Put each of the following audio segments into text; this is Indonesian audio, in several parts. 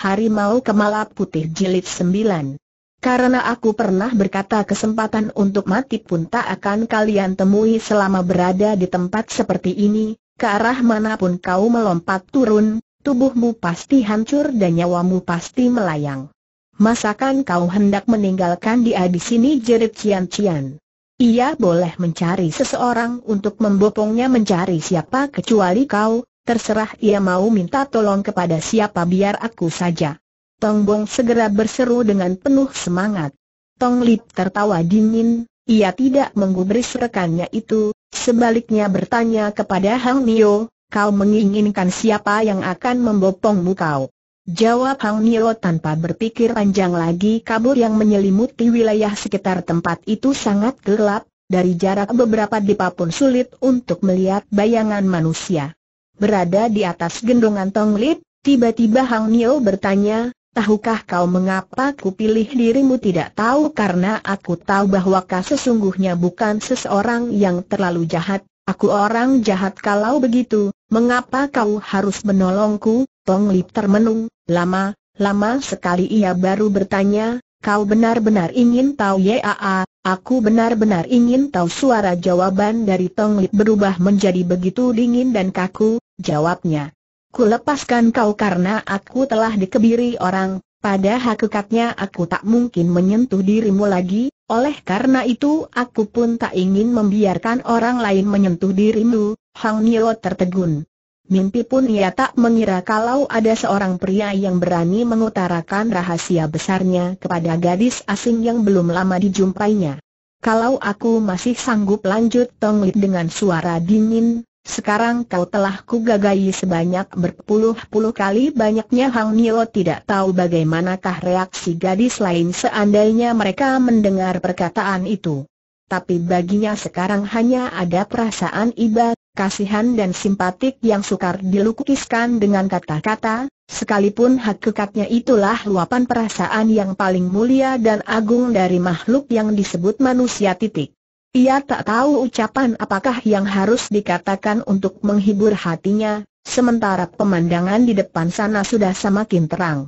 Harimau Kemala Putih Jilid 9. Karena aku pernah berkata kesempatan untuk mati pun tak akan kalian temui selama berada di tempat seperti ini, ke arah manapun kau melompat turun, tubuhmu pasti hancur dan nyawamu pasti melayang. Masakan kau hendak meninggalkan dia di sini jerit cian-cian. Ia boleh mencari seseorang untuk membopongnya mencari siapa kecuali kau, terserah ia mau minta tolong kepada siapa biar aku saja. Tong Bong segera berseru dengan penuh semangat. Tong Lip tertawa dingin, ia tidak menggubris rekannya itu, sebaliknya bertanya kepada Hang Nio, kau menginginkan siapa yang akan membopongmu kau? Jawab Hang Nio tanpa berpikir panjang lagi kabur yang menyelimuti wilayah sekitar tempat itu sangat gelap, dari jarak beberapa depa pun sulit untuk melihat bayangan manusia. Berada di atas gendongan Tong Lip, tiba-tiba Hang Nio bertanya, Tahukah kau mengapa ku pilih dirimu tidak tahu karena aku tahu bahwa kau sesungguhnya bukan seseorang yang terlalu jahat, aku orang jahat kalau begitu, mengapa kau harus menolongku, Tong Lip termenung, lama, lama sekali ia baru bertanya, kau benar-benar ingin tahu Yaa, aku benar-benar ingin tahu suara jawaban dari Tong Lip berubah menjadi begitu dingin dan kaku, jawabnya. Ku lepaskan kau karena aku telah dikebiri orang, pada hakikatnya aku tak mungkin menyentuh dirimu lagi, oleh karena itu aku pun tak ingin membiarkan orang lain menyentuh dirimu, Hang Nio tertegun. Mimpi pun ia tak mengira kalau ada seorang pria yang berani mengutarakan rahasia besarnya kepada gadis asing yang belum lama dijumpainya. Kalau aku masih sanggup lanjut tonglit dengan suara dingin, sekarang kau telah kugagai sebanyak berpuluh-puluh kali banyaknya Hang Nilo tidak tahu bagaimanakah reaksi gadis lain seandainya mereka mendengar perkataan itu. Tapi baginya sekarang hanya ada perasaan iba, kasihan dan simpatik yang sukar dilukiskan dengan kata-kata, sekalipun hakikatnya itulah luapan perasaan yang paling mulia dan agung dari makhluk yang disebut manusia titik. Ia tak tahu ucapan apakah yang harus dikatakan untuk menghibur hatinya, sementara pemandangan di depan sana sudah semakin terang.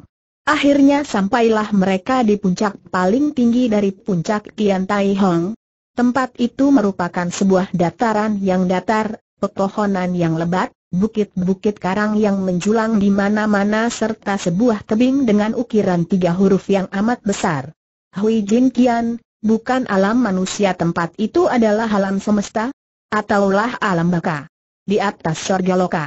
Akhirnya sampailah mereka di puncak paling tinggi dari puncak Tian Tai Hong. Tempat itu merupakan sebuah dataran yang datar, pepohonan yang lebat, bukit-bukit karang yang menjulang di mana-mana serta sebuah tebing dengan ukiran tiga huruf yang amat besar. Hui Jin Kian, Bukan alam manusia tempat itu adalah alam semesta? Ataulah alam baka? Di atas syurga loka?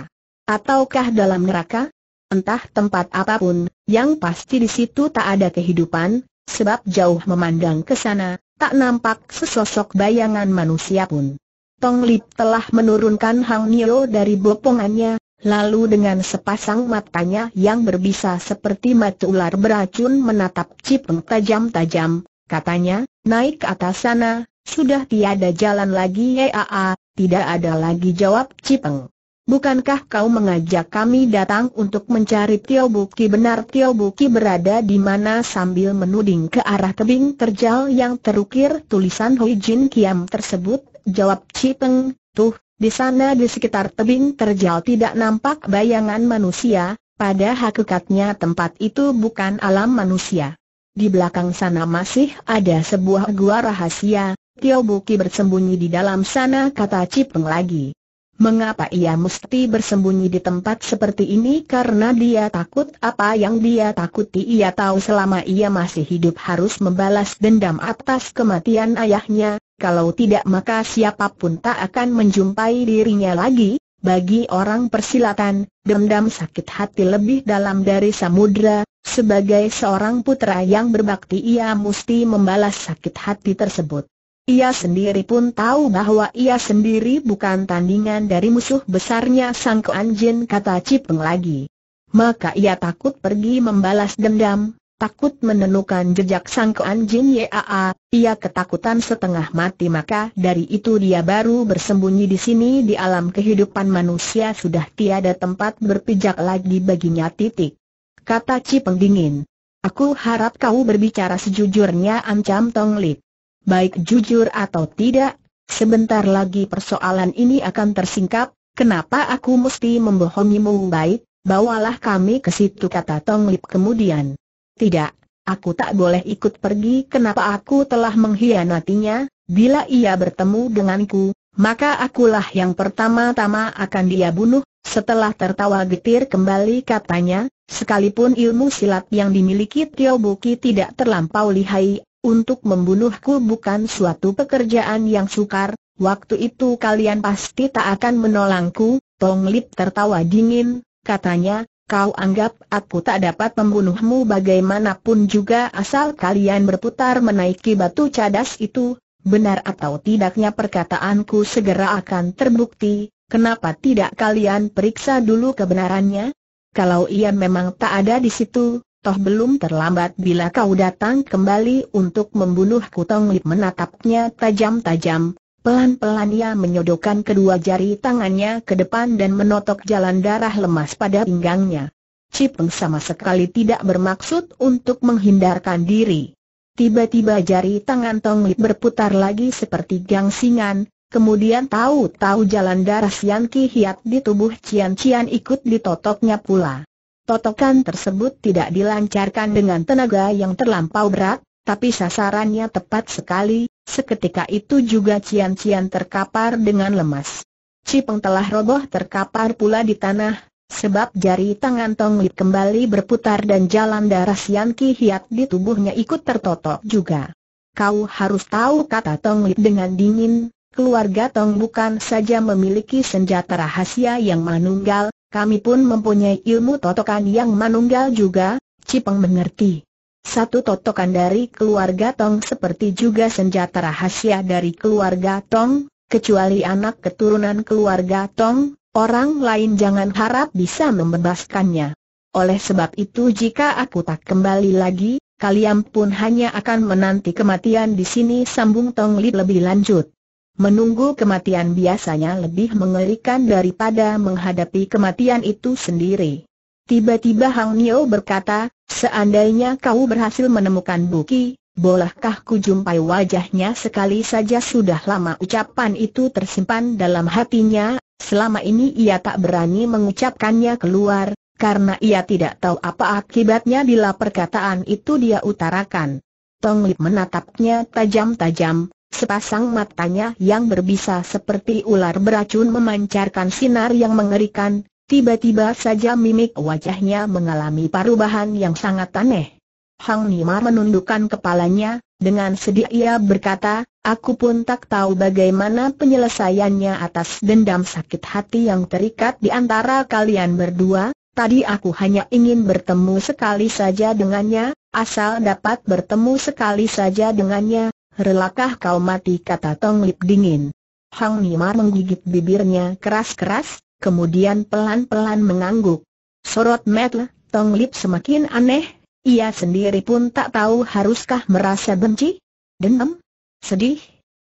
Ataukah dalam neraka? Entah tempat apapun, yang pasti di situ tak ada kehidupan, sebab jauh memandang ke sana, tak nampak sesosok bayangan manusia pun. Tong Lip telah menurunkan Hang Nio dari bopongannya, lalu dengan sepasang matanya yang berbisa seperti mata ular beracun menatap Cipeng tajam-tajam, katanya, Naik ke atas sana, sudah tiada jalan lagi Yaa, tidak ada lagi jawab Cipeng. Bukankah kau mengajak kami datang untuk mencari Tio Buki benar Tio Buki berada di mana sambil menuding ke arah tebing terjal yang terukir tulisan Hui Jin Kiam tersebut, jawab Cipeng, tuh, di sana di sekitar tebing terjal tidak nampak bayangan manusia, pada hakikatnya tempat itu bukan alam manusia. Di belakang sana masih ada sebuah gua rahasia, Tio Buki bersembunyi di dalam sana kata Cipeng lagi. Mengapa ia mesti bersembunyi di tempat seperti ini karena dia takut apa yang dia takuti ia tahu selama ia masih hidup harus membalas dendam atas kematian ayahnya, kalau tidak maka siapapun tak akan menjumpai dirinya lagi, bagi orang persilatan, dendam sakit hati lebih dalam dari samudra, sebagai seorang putra yang berbakti ia mesti membalas sakit hati tersebut. Ia sendiri pun tahu bahwa ia sendiri bukan tandingan dari musuh besarnya Sang Kuan kata Cipeng lagi. Maka ia takut pergi membalas dendam, Takut menemukan jejak sangkaan Jin Yaa, ia ketakutan setengah mati maka dari itu dia baru bersembunyi di sini di alam kehidupan manusia sudah tiada tempat berpijak lagi baginya titik. Kata Ci Pengdingin. Aku harap kau berbicara sejujurnya ancam Tong Lip. Baik jujur atau tidak, sebentar lagi persoalan ini akan tersingkap, kenapa aku mesti membohongimu baik, bawalah kami ke situ kata Tong Lip kemudian. Tidak, aku tak boleh ikut pergi kenapa aku telah mengkhianatinya, bila ia bertemu denganku, maka akulah yang pertama-tama akan dia bunuh, setelah tertawa getir kembali katanya, sekalipun ilmu silat yang dimiliki Tio Buki tidak terlampau lihai, untuk membunuhku bukan suatu pekerjaan yang sukar, waktu itu kalian pasti tak akan menolangku, Tong Lip tertawa dingin, katanya, Kau anggap aku tak dapat membunuhmu bagaimanapun juga asal kalian berputar menaiki batu cadas itu, benar atau tidaknya perkataanku segera akan terbukti, kenapa tidak kalian periksa dulu kebenarannya? Kalau ia memang tak ada di situ, toh belum terlambat bila kau datang kembali untuk membunuhku Tong menatapnya tajam-tajam, Pelan-pelan ia menyodokkan kedua jari tangannya ke depan dan menotok jalan darah lemas pada pinggangnya. Cipeng sama sekali tidak bermaksud untuk menghindarkan diri. Tiba-tiba jari tangan Tong Li berputar lagi seperti gangsingan, kemudian tahu-tahu jalan darah Sian Ki Hiat di tubuh Cian Cian ikut ditotoknya pula. Totokan tersebut tidak dilancarkan dengan tenaga yang terlampau berat, tapi sasarannya tepat sekali, Seketika itu juga Cian-Cian terkapar dengan lemas. Cipeng telah roboh terkapar pula di tanah, sebab jari tangan Tong Li kembali berputar dan jalan darah Sian Ki Hiat di tubuhnya ikut tertotok juga. Kau harus tahu kata Tong Li dengan dingin, keluarga Tong bukan saja memiliki senjata rahasia yang manunggal, kami pun mempunyai ilmu totokan yang manunggal juga, Cipeng mengerti. Satu totokan dari keluarga Tong seperti juga senjata rahasia dari keluarga Tong, kecuali anak keturunan keluarga Tong, orang lain jangan harap bisa membebaskannya. Oleh sebab itu jika aku tak kembali lagi, kalian pun hanya akan menanti kematian di sini sambung Tong Li lebih lanjut. Menunggu kematian biasanya lebih mengerikan daripada menghadapi kematian itu sendiri. Tiba-tiba Hang Nio berkata, seandainya kau berhasil menemukan Buki, bolehkah ku jumpai wajahnya sekali saja sudah lama ucapan itu tersimpan dalam hatinya, selama ini ia tak berani mengucapkannya keluar, karena ia tidak tahu apa akibatnya bila perkataan itu dia utarakan. Tong Lip menatapnya tajam-tajam, Sepasang matanya yang berbisa seperti ular beracun memancarkan sinar yang mengerikan, Tiba-tiba saja mimik wajahnya mengalami perubahan yang sangat aneh. Hang Nima menundukkan kepalanya, dengan sedih ia berkata, aku pun tak tahu bagaimana penyelesaiannya atas dendam sakit hati yang terikat di antara kalian berdua, tadi aku hanya ingin bertemu sekali saja dengannya, asal dapat bertemu sekali saja dengannya, relakah kau mati kata Tong Lip dingin. Hang Nima menggigit bibirnya keras-keras, kemudian pelan-pelan mengangguk. Sorot Metle, Tong Lip semakin aneh, ia sendiri pun tak tahu haruskah merasa benci, dendam, sedih,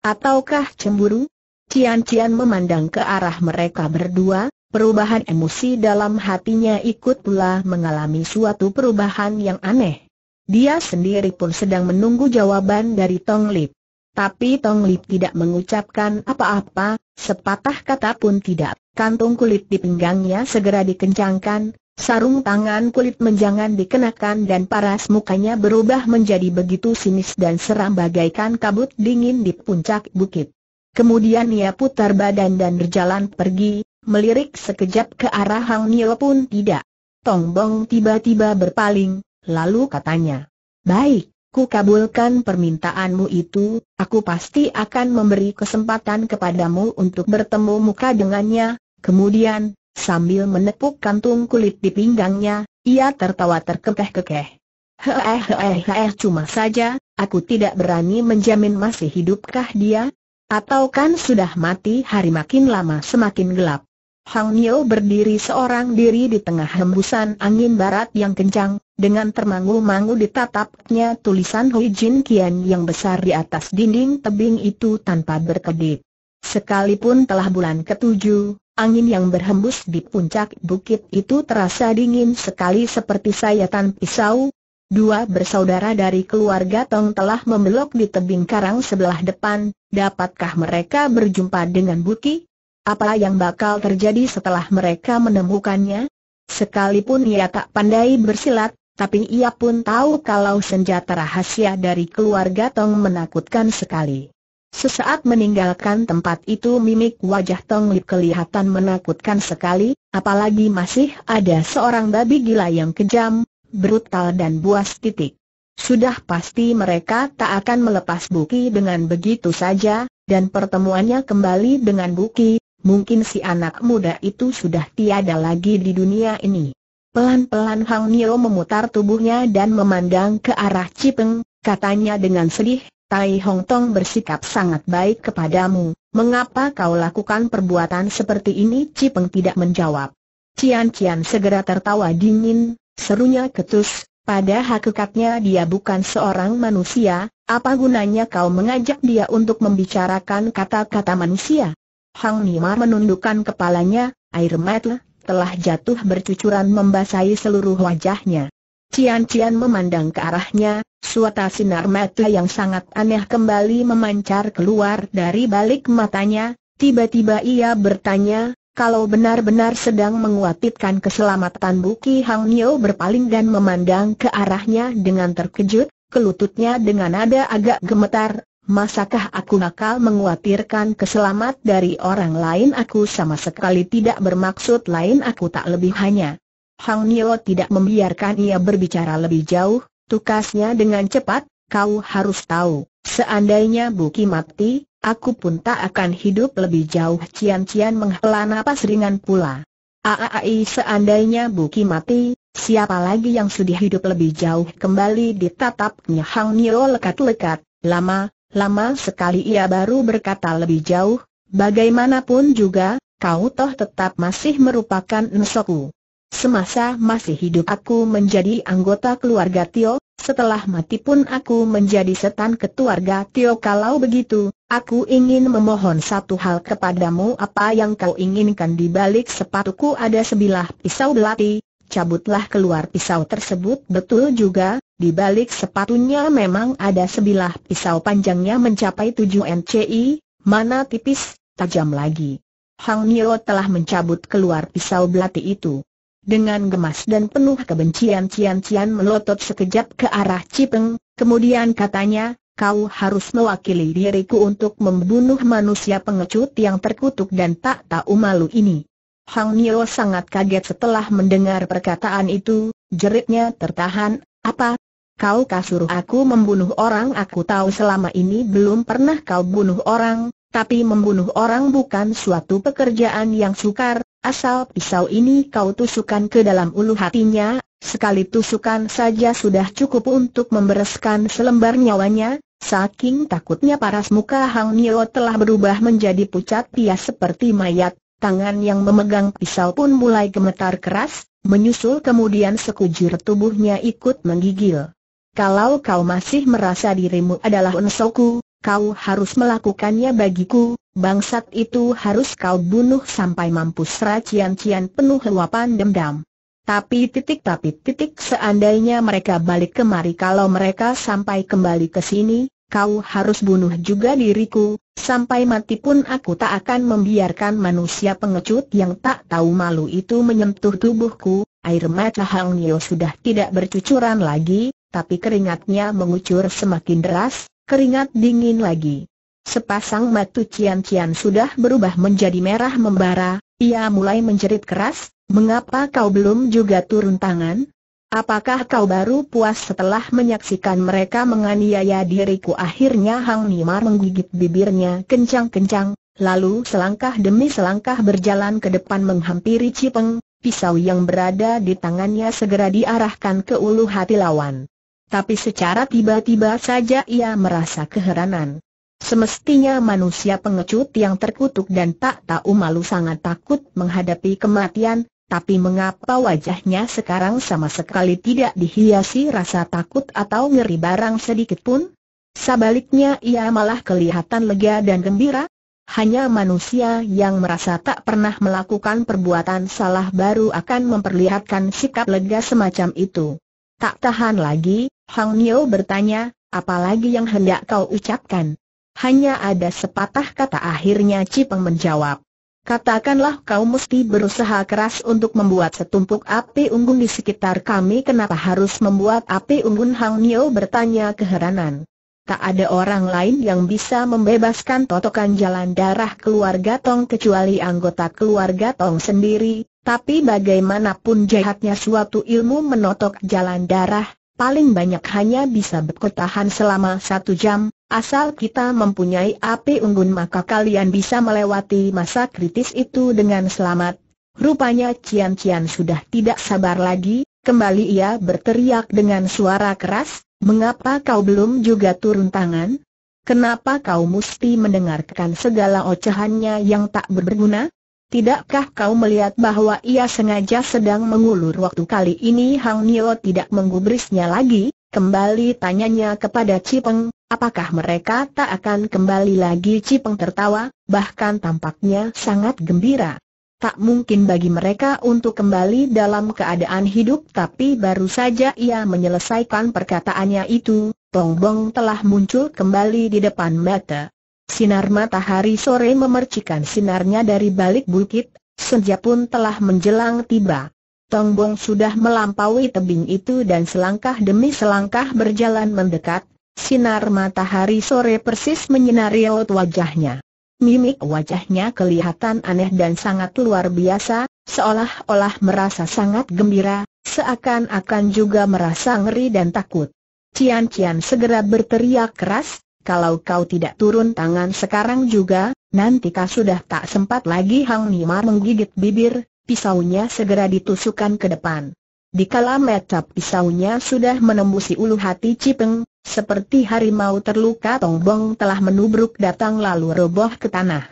ataukah cemburu. Cian-cian memandang ke arah mereka berdua, perubahan emosi dalam hatinya ikut pula mengalami suatu perubahan yang aneh. Dia sendiri pun sedang menunggu jawaban dari Tong Lip. Tapi Tong Lip tidak mengucapkan apa-apa, Sepatah kata pun tidak, kantung kulit di pinggangnya segera dikencangkan, sarung tangan kulit menjangan dikenakan dan paras mukanya berubah menjadi begitu sinis dan seram bagaikan kabut dingin di puncak bukit. Kemudian ia putar badan dan berjalan pergi, melirik sekejap ke arah Hang Nio pun tidak. Tong Bong tiba-tiba berpaling, lalu katanya, Baik, ku kabulkan permintaanmu itu, aku pasti akan memberi kesempatan kepadamu untuk bertemu muka dengannya. Kemudian, sambil menepuk kantung kulit di pinggangnya, ia tertawa terkekeh-kekeh. heeh cuma saja, aku tidak berani menjamin masih hidupkah dia? Atau kan sudah mati hari makin lama semakin gelap. Hang berdiri seorang diri di tengah hembusan angin barat yang kencang, dengan termangu-mangu ditatapnya tulisan Hui Jin Kian yang besar di atas dinding tebing itu tanpa berkedip. Sekalipun telah bulan ketujuh, angin yang berhembus di puncak bukit itu terasa dingin sekali seperti sayatan pisau. Dua bersaudara dari keluarga Tong telah membelok di tebing karang sebelah depan, dapatkah mereka berjumpa dengan Buki? Apa yang bakal terjadi setelah mereka menemukannya? Sekalipun ia tak pandai bersilat, tapi ia pun tahu kalau senjata rahasia dari keluarga Tong menakutkan sekali. Sesaat meninggalkan tempat itu mimik wajah Tong Lip kelihatan menakutkan sekali, apalagi masih ada seorang babi gila yang kejam, brutal dan buas titik. Sudah pasti mereka tak akan melepas Buki dengan begitu saja, dan pertemuannya kembali dengan Buki, mungkin si anak muda itu sudah tiada lagi di dunia ini. Pelan-pelan Hang Nio memutar tubuhnya dan memandang ke arah Cipeng, katanya dengan sedih, Tai Hong Tong bersikap sangat baik kepadamu, mengapa kau lakukan perbuatan seperti ini? Cipeng tidak menjawab. Cian Cian segera tertawa dingin, serunya ketus, pada hakikatnya dia bukan seorang manusia, apa gunanya kau mengajak dia untuk membicarakan kata-kata manusia? Hang Nio menundukkan kepalanya, air mata telah jatuh bercucuran membasahi seluruh wajahnya. Cian-cian memandang ke arahnya, suatu sinar mata yang sangat aneh kembali memancar keluar dari balik matanya, tiba-tiba ia bertanya, kalau benar-benar sedang menguatitkan keselamatan Buki Hang Nio berpaling dan memandang ke arahnya dengan terkejut, kelututnya dengan nada agak gemetar, Masakah aku nakal menguatirkan keselamat dari orang lain aku sama sekali tidak bermaksud lain aku tak lebih hanya. Hang Nio tidak membiarkan ia berbicara lebih jauh, tukasnya dengan cepat, kau harus tahu, seandainya Buki mati, aku pun tak akan hidup lebih jauh Cian Cian menghela napas ringan pula. Aai seandainya Buki mati, siapa lagi yang sudah hidup lebih jauh kembali ditatapnya Hang Nio lekat-lekat, lama, lama sekali ia baru berkata lebih jauh, bagaimanapun juga, kau toh tetap masih merupakan nesoku. Semasa masih hidup aku menjadi anggota keluarga Tio, setelah mati pun aku menjadi setan keluarga Tio kalau begitu, aku ingin memohon satu hal kepadamu apa yang kau inginkan di balik sepatuku ada sebilah pisau belati, cabutlah keluar pisau tersebut betul juga, di balik sepatunya memang ada sebilah pisau panjangnya mencapai 7 nci, mana tipis, tajam lagi. Hang Nio telah mencabut keluar pisau belati itu. Dengan gemas dan penuh kebencian Cian Cian melotot sekejap ke arah Cipeng, kemudian katanya, kau harus mewakili diriku untuk membunuh manusia pengecut yang terkutuk dan tak tahu malu ini. Hang Nio sangat kaget setelah mendengar perkataan itu, jeritnya tertahan, apa? Kau kasur aku membunuh orang aku tahu selama ini belum pernah kau bunuh orang, tapi membunuh orang bukan suatu pekerjaan yang sukar, asal pisau ini kau tusukan ke dalam ulu hatinya, sekali tusukan saja sudah cukup untuk membereskan selembar nyawanya, saking takutnya paras muka Hang Nio telah berubah menjadi pucat pias seperti mayat, Tangan yang memegang pisau pun mulai gemetar keras, menyusul kemudian sekujur tubuhnya ikut menggigil. Kalau kau masih merasa dirimu adalah unsoku, kau harus melakukannya bagiku, bangsat itu harus kau bunuh sampai mampus racian-cian penuh luapan dendam. Tapi titik tapi titik seandainya mereka balik kemari kalau mereka sampai kembali ke sini, kau harus bunuh juga diriku, sampai mati pun aku tak akan membiarkan manusia pengecut yang tak tahu malu itu menyentuh tubuhku. Air mata Hang Nio sudah tidak bercucuran lagi, tapi keringatnya mengucur semakin deras, keringat dingin lagi. Sepasang mata Cian Cian sudah berubah menjadi merah membara, ia mulai menjerit keras, mengapa kau belum juga turun tangan? Apakah kau baru puas setelah menyaksikan mereka menganiaya diriku? Akhirnya Hang Nimar menggigit bibirnya kencang-kencang, lalu selangkah demi selangkah berjalan ke depan menghampiri Cipeng, pisau yang berada di tangannya segera diarahkan ke ulu hati lawan. Tapi secara tiba-tiba saja ia merasa keheranan. Semestinya manusia pengecut yang terkutuk dan tak tahu malu sangat takut menghadapi kematian, tapi mengapa wajahnya sekarang sama sekali tidak dihiasi rasa takut atau ngeri barang sedikit pun? Sebaliknya ia malah kelihatan lega dan gembira. Hanya manusia yang merasa tak pernah melakukan perbuatan salah baru akan memperlihatkan sikap lega semacam itu. Tak tahan lagi, Hang Nio bertanya, apalagi yang hendak kau ucapkan? Hanya ada sepatah kata akhirnya Cipeng menjawab. Katakanlah kau mesti berusaha keras untuk membuat setumpuk api unggun di sekitar kami kenapa harus membuat api unggun Hang Nio bertanya keheranan. Tak ada orang lain yang bisa membebaskan totokan jalan darah keluarga Tong kecuali anggota keluarga Tong sendiri, tapi bagaimanapun jahatnya suatu ilmu menotok jalan darah, paling banyak hanya bisa bertahan selama satu jam, asal kita mempunyai api unggun maka kalian bisa melewati masa kritis itu dengan selamat. Rupanya Cian Cian sudah tidak sabar lagi, kembali ia berteriak dengan suara keras, mengapa kau belum juga turun tangan? Kenapa kau mesti mendengarkan segala ocehannya yang tak berguna? Tidakkah kau melihat bahwa ia sengaja sedang mengulur waktu kali ini Hang Nio tidak menggubrisnya lagi? Kembali tanyanya kepada Cipeng, apakah mereka tak akan kembali lagi Cipeng tertawa, bahkan tampaknya sangat gembira. Tak mungkin bagi mereka untuk kembali dalam keadaan hidup tapi baru saja ia menyelesaikan perkataannya itu, Tongbong telah muncul kembali di depan mata. Sinar matahari sore memercikan sinarnya dari balik bukit, senja pun telah menjelang tiba. Tongbong sudah melampaui tebing itu dan selangkah demi selangkah berjalan mendekat, sinar matahari sore persis menyinari laut wajahnya. Mimik wajahnya kelihatan aneh dan sangat luar biasa, seolah-olah merasa sangat gembira, seakan-akan juga merasa ngeri dan takut. Cian-cian segera berteriak keras, kalau kau tidak turun tangan sekarang juga, nanti kau sudah tak sempat lagi Hang Nimar menggigit bibir, pisaunya segera ditusukkan ke depan. Di Dikala metap pisaunya sudah menembusi ulu hati Cipeng, seperti harimau terluka Tongbong telah menubruk datang lalu roboh ke tanah.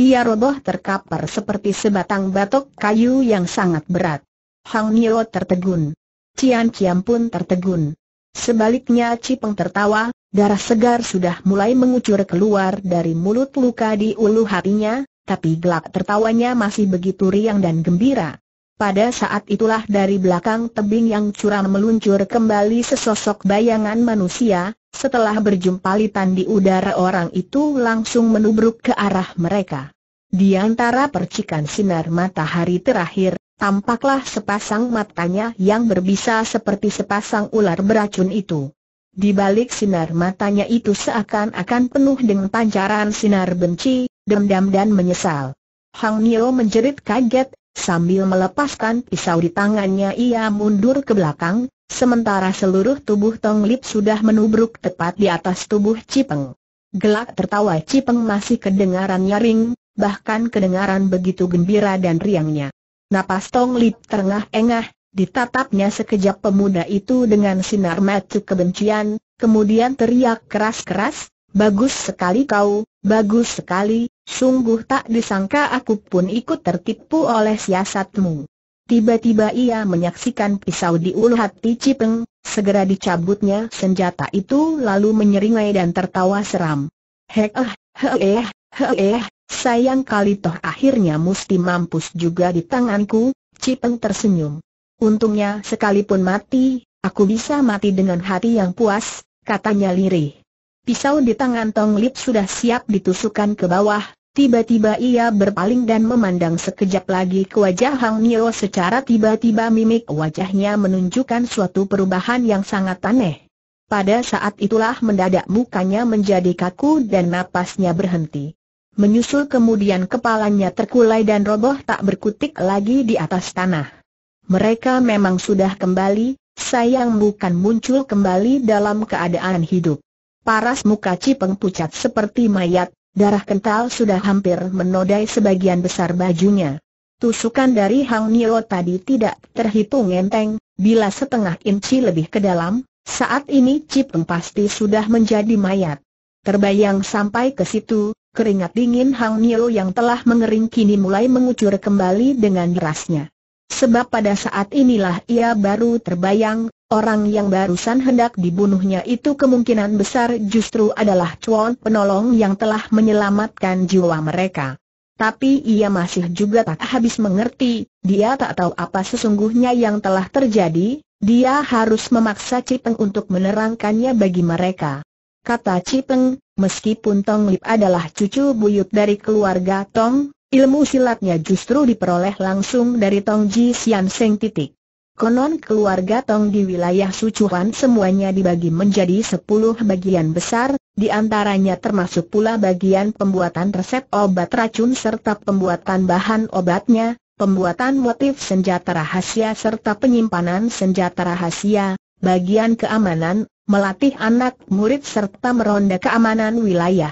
Ia roboh terkapar seperti sebatang batok kayu yang sangat berat. Hang Nio tertegun. Cian Cian pun tertegun. Sebaliknya Cipeng tertawa, Darah segar sudah mulai mengucur keluar dari mulut luka di ulu hatinya, tapi gelak tertawanya masih begitu riang dan gembira. Pada saat itulah dari belakang tebing yang curam meluncur kembali sesosok bayangan manusia, setelah berjumpa litan di udara orang itu langsung menubruk ke arah mereka. Di antara percikan sinar matahari terakhir, tampaklah sepasang matanya yang berbisa seperti sepasang ular beracun itu. Di balik sinar matanya itu seakan-akan penuh dengan pancaran sinar benci, dendam dan menyesal. Hang Nio menjerit kaget, sambil melepaskan pisau di tangannya ia mundur ke belakang, sementara seluruh tubuh Tong Lip sudah menubruk tepat di atas tubuh Cipeng. Gelak tertawa Cipeng masih kedengaran nyaring, bahkan kedengaran begitu gembira dan riangnya. Napas Tong Lip terengah-engah, Ditatapnya sekejap pemuda itu dengan sinar mata kebencian, kemudian teriak keras-keras, Bagus sekali kau, bagus sekali, sungguh tak disangka aku pun ikut tertipu oleh siasatmu. Tiba-tiba ia menyaksikan pisau di ulu hati Cipeng, segera dicabutnya senjata itu lalu menyeringai dan tertawa seram. "Heeh, heeh, heeh, sayang kali toh akhirnya mesti mampus juga di tanganku, Cipeng tersenyum. Untungnya sekalipun mati, aku bisa mati dengan hati yang puas, katanya lirih. Pisau di tangan Tong Lip sudah siap ditusukkan ke bawah, tiba-tiba ia berpaling dan memandang sekejap lagi ke wajah Hang Nio secara tiba-tiba mimik wajahnya menunjukkan suatu perubahan yang sangat aneh. Pada saat itulah mendadak mukanya menjadi kaku dan napasnya berhenti. Menyusul kemudian kepalanya terkulai dan roboh tak berkutik lagi di atas tanah mereka memang sudah kembali, sayang bukan muncul kembali dalam keadaan hidup. Paras muka Cipeng pucat seperti mayat, darah kental sudah hampir menodai sebagian besar bajunya. Tusukan dari Hang Nio tadi tidak terhitung enteng, bila setengah inci lebih ke dalam, saat ini Cipeng pasti sudah menjadi mayat. Terbayang sampai ke situ, keringat dingin Hang Nio yang telah mengering kini mulai mengucur kembali dengan derasnya. Sebab pada saat inilah ia baru terbayang, orang yang barusan hendak dibunuhnya itu kemungkinan besar justru adalah cuan penolong yang telah menyelamatkan jiwa mereka. Tapi ia masih juga tak habis mengerti, dia tak tahu apa sesungguhnya yang telah terjadi, dia harus memaksa Cipeng untuk menerangkannya bagi mereka. Kata Cipeng, meskipun Tong Lip adalah cucu buyut dari keluarga Tong, Ilmu silatnya justru diperoleh langsung dari Tong Ji Sian Seng titik. Konon keluarga Tong di wilayah Sucuan semuanya dibagi menjadi 10 bagian besar, di antaranya termasuk pula bagian pembuatan resep obat racun serta pembuatan bahan obatnya, pembuatan motif senjata rahasia serta penyimpanan senjata rahasia, bagian keamanan, melatih anak murid serta meronda keamanan wilayah.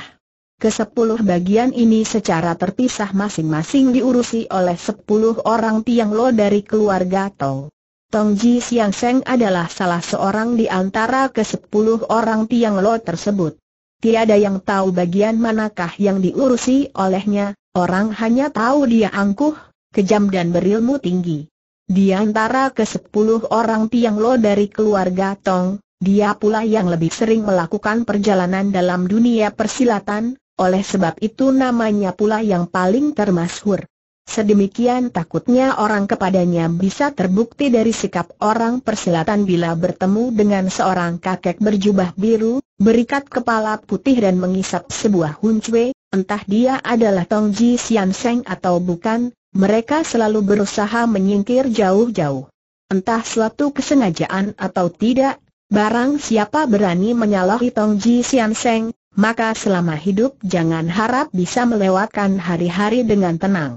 Kesepuluh bagian ini secara terpisah masing-masing diurusi oleh sepuluh orang Tiang Lo dari keluarga Tong. Tong Ji Siang Seng adalah salah seorang di antara kesepuluh orang Tiang Lo tersebut. Tiada yang tahu bagian manakah yang diurusi olehnya, orang hanya tahu dia angkuh, kejam dan berilmu tinggi. Di antara kesepuluh orang Tiang Lo dari keluarga Tong, dia pula yang lebih sering melakukan perjalanan dalam dunia persilatan, oleh sebab itu namanya pula yang paling termasyhur. Sedemikian takutnya orang kepadanya bisa terbukti dari sikap orang persilatan bila bertemu dengan seorang kakek berjubah biru, berikat kepala putih dan mengisap sebuah huncwe, entah dia adalah Tong Ji Sian Seng atau bukan, mereka selalu berusaha menyingkir jauh-jauh. Entah suatu kesengajaan atau tidak, barang siapa berani menyalahi Tong Ji Sian Seng, maka selama hidup jangan harap bisa melewatkan hari-hari dengan tenang.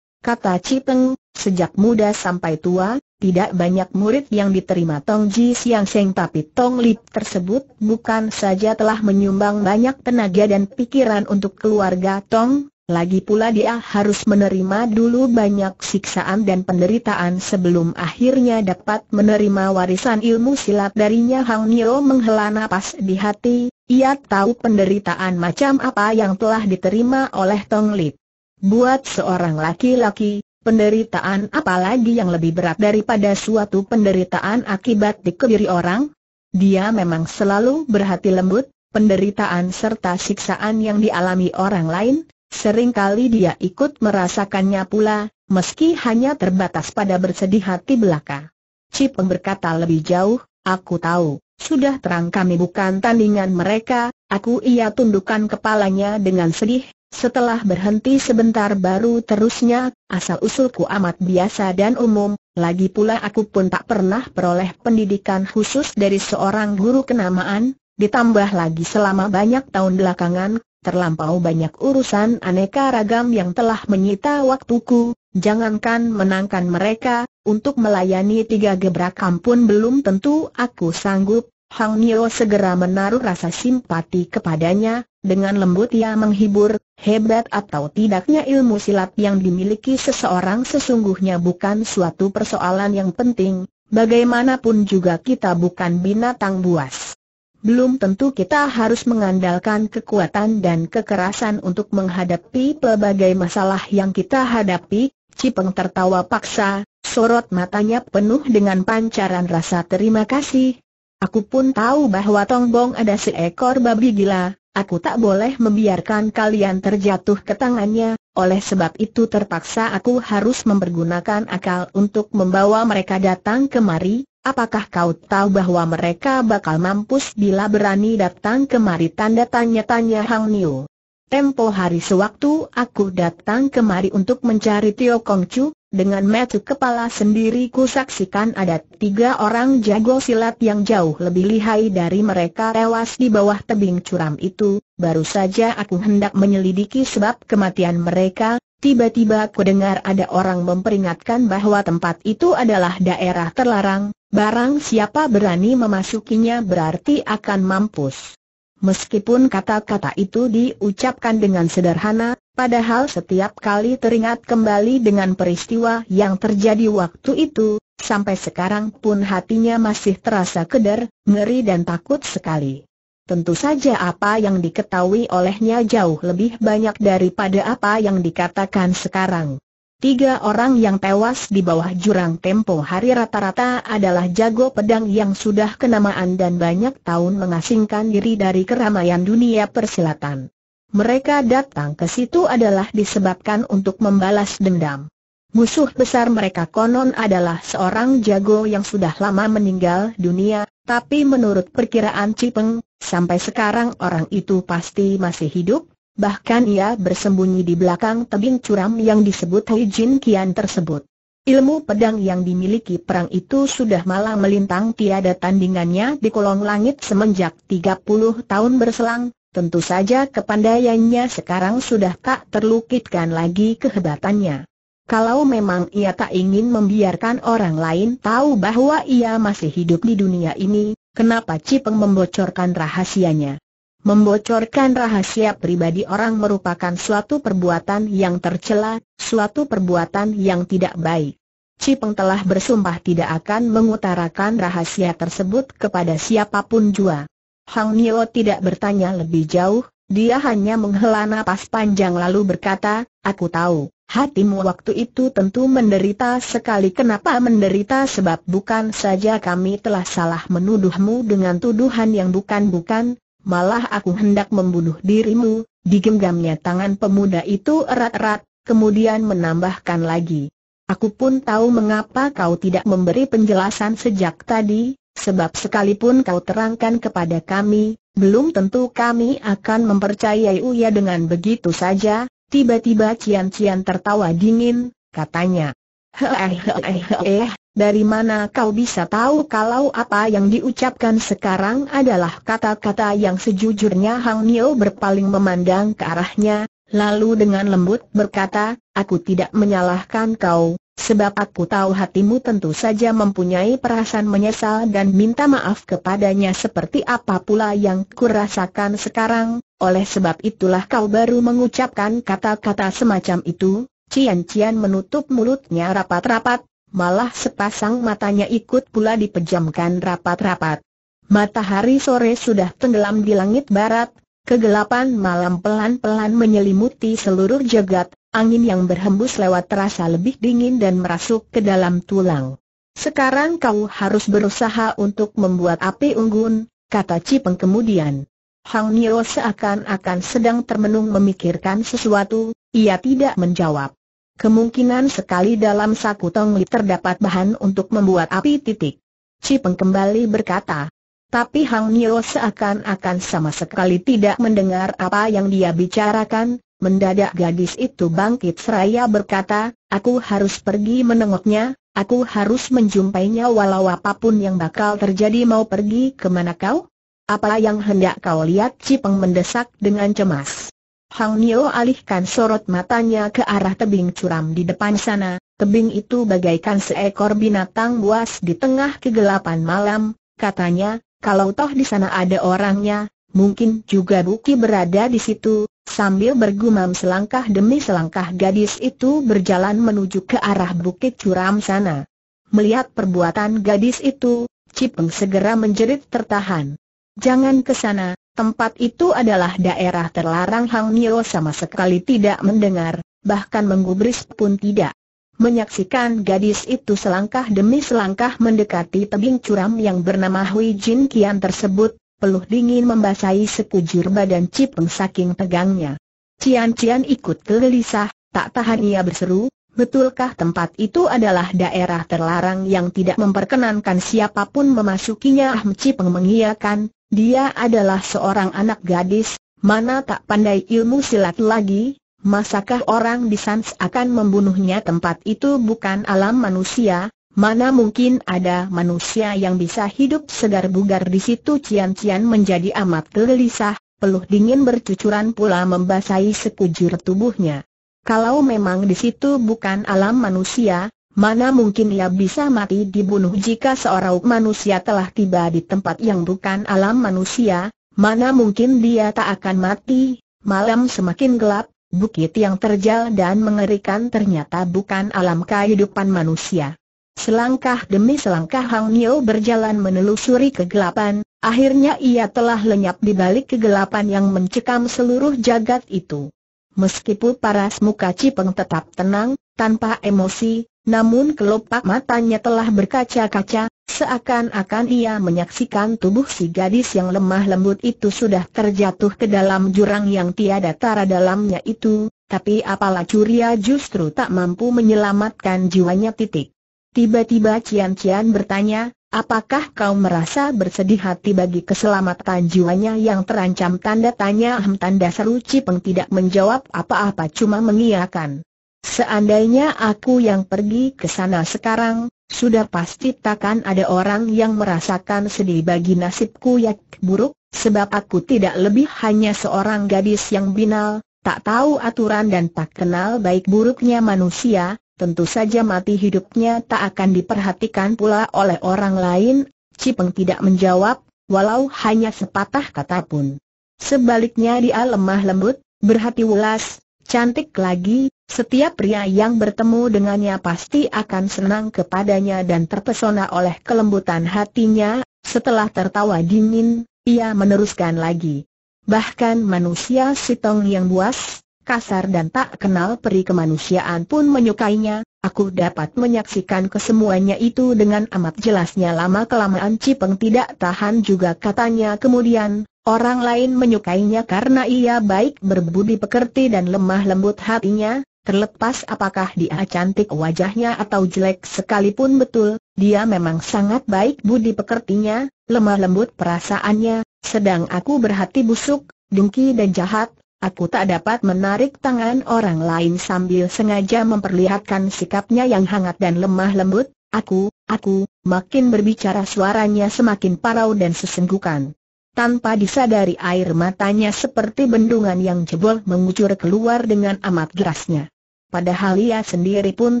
Kata Cipeng, sejak muda sampai tua, tidak banyak murid yang diterima Tong Ji Siang Seng tapi Tong Lip tersebut bukan saja telah menyumbang banyak tenaga dan pikiran untuk keluarga Tong, lagi pula dia harus menerima dulu banyak siksaan dan penderitaan sebelum akhirnya dapat menerima warisan ilmu silat darinya Hang Nio menghela napas di hati, ia tahu penderitaan macam apa yang telah diterima oleh Tong Lip. Buat seorang laki-laki, penderitaan apalagi yang lebih berat daripada suatu penderitaan akibat dikebiri orang? Dia memang selalu berhati lembut, penderitaan serta siksaan yang dialami orang lain, seringkali dia ikut merasakannya pula, meski hanya terbatas pada bersedih hati belaka. Cipeng berkata lebih jauh, aku tahu. Sudah terang kami bukan tandingan mereka, aku ia tundukkan kepalanya dengan sedih, setelah berhenti sebentar baru terusnya, asal-usulku amat biasa dan umum, lagi pula aku pun tak pernah peroleh pendidikan khusus dari seorang guru kenamaan, ditambah lagi selama banyak tahun belakangan, terlampau banyak urusan aneka ragam yang telah menyita waktuku, Jangankan menangkan mereka, untuk melayani tiga gebrakan pun belum tentu aku sanggup. Hang Nio segera menaruh rasa simpati kepadanya, dengan lembut ia menghibur, hebat atau tidaknya ilmu silat yang dimiliki seseorang sesungguhnya bukan suatu persoalan yang penting, bagaimanapun juga kita bukan binatang buas. Belum tentu kita harus mengandalkan kekuatan dan kekerasan untuk menghadapi pelbagai masalah yang kita hadapi, Cipeng tertawa paksa, sorot matanya penuh dengan pancaran rasa terima kasih. Aku pun tahu bahwa Tongbong ada seekor babi gila, aku tak boleh membiarkan kalian terjatuh ke tangannya, oleh sebab itu terpaksa aku harus mempergunakan akal untuk membawa mereka datang kemari, apakah kau tahu bahwa mereka bakal mampus bila berani datang kemari tanda tanya-tanya Hang Niu. Tempo hari sewaktu aku datang kemari untuk mencari Tio Kong Chu, dengan metu kepala sendiri ku saksikan ada tiga orang jago silat yang jauh lebih lihai dari mereka tewas di bawah tebing curam itu, baru saja aku hendak menyelidiki sebab kematian mereka, tiba-tiba ku dengar ada orang memperingatkan bahwa tempat itu adalah daerah terlarang, barang siapa berani memasukinya berarti akan mampus. Meskipun kata-kata itu diucapkan dengan sederhana, padahal setiap kali teringat kembali dengan peristiwa yang terjadi waktu itu, sampai sekarang pun hatinya masih terasa keder, ngeri dan takut sekali. Tentu saja apa yang diketahui olehnya jauh lebih banyak daripada apa yang dikatakan sekarang. Tiga orang yang tewas di bawah jurang tempo hari rata-rata adalah jago pedang yang sudah kenamaan dan banyak tahun mengasingkan diri dari keramaian dunia persilatan. Mereka datang ke situ adalah disebabkan untuk membalas dendam. Musuh besar mereka konon adalah seorang jago yang sudah lama meninggal dunia, tapi menurut perkiraan Cipeng, sampai sekarang orang itu pasti masih hidup, bahkan ia bersembunyi di belakang tebing curam yang disebut Hui Jin Kian tersebut. Ilmu pedang yang dimiliki perang itu sudah malah melintang tiada tandingannya di kolong langit semenjak 30 tahun berselang, tentu saja kepandaiannya sekarang sudah tak terlukitkan lagi kehebatannya. Kalau memang ia tak ingin membiarkan orang lain tahu bahwa ia masih hidup di dunia ini, kenapa Cipeng membocorkan rahasianya? Membocorkan rahasia pribadi orang merupakan suatu perbuatan yang tercela, suatu perbuatan yang tidak baik. Cipeng telah bersumpah tidak akan mengutarakan rahasia tersebut kepada siapapun jua. Hang Nio tidak bertanya lebih jauh, dia hanya menghela napas panjang lalu berkata, aku tahu, hatimu waktu itu tentu menderita sekali. Kenapa menderita sebab bukan saja kami telah salah menuduhmu dengan tuduhan yang bukan-bukan, malah aku hendak membunuh dirimu, digenggamnya tangan pemuda itu erat-erat, kemudian menambahkan lagi. Aku pun tahu mengapa kau tidak memberi penjelasan sejak tadi, sebab sekalipun kau terangkan kepada kami, belum tentu kami akan mempercayai Uya dengan begitu saja, tiba-tiba Cian Cian tertawa dingin, katanya. Hehehehehehe. Dari mana kau bisa tahu kalau apa yang diucapkan sekarang adalah kata-kata yang sejujurnya Hang Nio berpaling memandang ke arahnya, lalu dengan lembut berkata, aku tidak menyalahkan kau, sebab aku tahu hatimu tentu saja mempunyai perasaan menyesal dan minta maaf kepadanya seperti apa pula yang kurasakan sekarang, oleh sebab itulah kau baru mengucapkan kata-kata semacam itu, Cian Cian menutup mulutnya rapat-rapat, malah sepasang matanya ikut pula dipejamkan rapat-rapat. Matahari sore sudah tenggelam di langit barat, kegelapan malam pelan-pelan menyelimuti seluruh jagat, angin yang berhembus lewat terasa lebih dingin dan merasuk ke dalam tulang. Sekarang kau harus berusaha untuk membuat api unggun, kata Cipeng kemudian. Hang Nio seakan-akan sedang termenung memikirkan sesuatu, ia tidak menjawab. Kemungkinan sekali dalam saku Tong Li terdapat bahan untuk membuat api titik. Cipeng kembali berkata. Tapi Hang Nio seakan-akan sama sekali tidak mendengar apa yang dia bicarakan, mendadak gadis itu bangkit seraya berkata, aku harus pergi menengoknya, aku harus menjumpainya walau apapun yang bakal terjadi mau pergi kemana kau? Apa yang hendak kau lihat Cipeng mendesak dengan cemas. Hang Nio alihkan sorot matanya ke arah tebing curam di depan sana, tebing itu bagaikan seekor binatang buas di tengah kegelapan malam, katanya, kalau toh di sana ada orangnya, mungkin juga Buki berada di situ, sambil bergumam selangkah demi selangkah gadis itu berjalan menuju ke arah bukit curam sana. Melihat perbuatan gadis itu, Cipeng segera menjerit tertahan. Jangan ke sana, Tempat itu adalah daerah terlarang Hang Nio sama sekali tidak mendengar, bahkan menggubris pun tidak. Menyaksikan gadis itu selangkah demi selangkah mendekati tebing curam yang bernama Hui Jin Kian tersebut, peluh dingin membasahi sekujur badan Cipeng saking tegangnya. Cian Cian ikut gelisah, tak tahan ia berseru, betulkah tempat itu adalah daerah terlarang yang tidak memperkenankan siapapun memasukinya? Ah Cipeng mengiyakan, dia adalah seorang anak gadis, mana tak pandai ilmu silat lagi, masakah orang di Sans akan membunuhnya tempat itu bukan alam manusia, Mana mungkin ada manusia yang bisa hidup segar bugar di situ cian-cian menjadi amat gelisah, peluh dingin bercucuran pula membasahi sekujur tubuhnya. Kalau memang di situ bukan alam manusia, Mana mungkin ia bisa mati dibunuh jika seorang manusia telah tiba di tempat yang bukan alam manusia, mana mungkin dia tak akan mati, malam semakin gelap, bukit yang terjal dan mengerikan ternyata bukan alam kehidupan manusia. Selangkah demi selangkah Hang Nio berjalan menelusuri kegelapan, akhirnya ia telah lenyap di balik kegelapan yang mencekam seluruh jagat itu. Meskipun paras muka Cipeng tetap tenang, tanpa emosi, namun kelopak matanya telah berkaca-kaca, seakan-akan ia menyaksikan tubuh si gadis yang lemah lembut itu sudah terjatuh ke dalam jurang yang tiada tara dalamnya itu, tapi apalah curia justru tak mampu menyelamatkan jiwanya titik. Tiba-tiba Cian-Cian bertanya, apakah kau merasa bersedih hati bagi keselamatan jiwanya yang terancam tanda tanya ahem tanda seru Cipeng tidak menjawab apa-apa cuma mengiakan. Seandainya aku yang pergi ke sana sekarang, sudah pasti takkan ada orang yang merasakan sedih bagi nasibku yang buruk, sebab aku tidak lebih hanya seorang gadis yang binal, tak tahu aturan dan tak kenal baik buruknya manusia, tentu saja mati hidupnya tak akan diperhatikan pula oleh orang lain, Cipeng tidak menjawab, walau hanya sepatah kata pun. Sebaliknya dia lemah lembut, berhati ulas, cantik lagi, setiap pria yang bertemu dengannya pasti akan senang kepadanya dan terpesona oleh kelembutan hatinya, setelah tertawa dingin, ia meneruskan lagi. Bahkan manusia sitong yang buas, kasar dan tak kenal peri kemanusiaan pun menyukainya, aku dapat menyaksikan kesemuanya itu dengan amat jelasnya lama-kelamaan Cipeng tidak tahan juga katanya kemudian, orang lain menyukainya karena ia baik berbudi pekerti dan lemah lembut hatinya, Terlepas apakah dia cantik wajahnya atau jelek sekalipun betul, dia memang sangat baik budi pekertinya, lemah lembut perasaannya, sedang aku berhati busuk, dengki dan jahat, aku tak dapat menarik tangan orang lain sambil sengaja memperlihatkan sikapnya yang hangat dan lemah lembut, aku, aku, makin berbicara suaranya semakin parau dan sesenggukan. Tanpa disadari air matanya seperti bendungan yang jebol mengucur keluar dengan amat derasnya. Padahal ia sendiri pun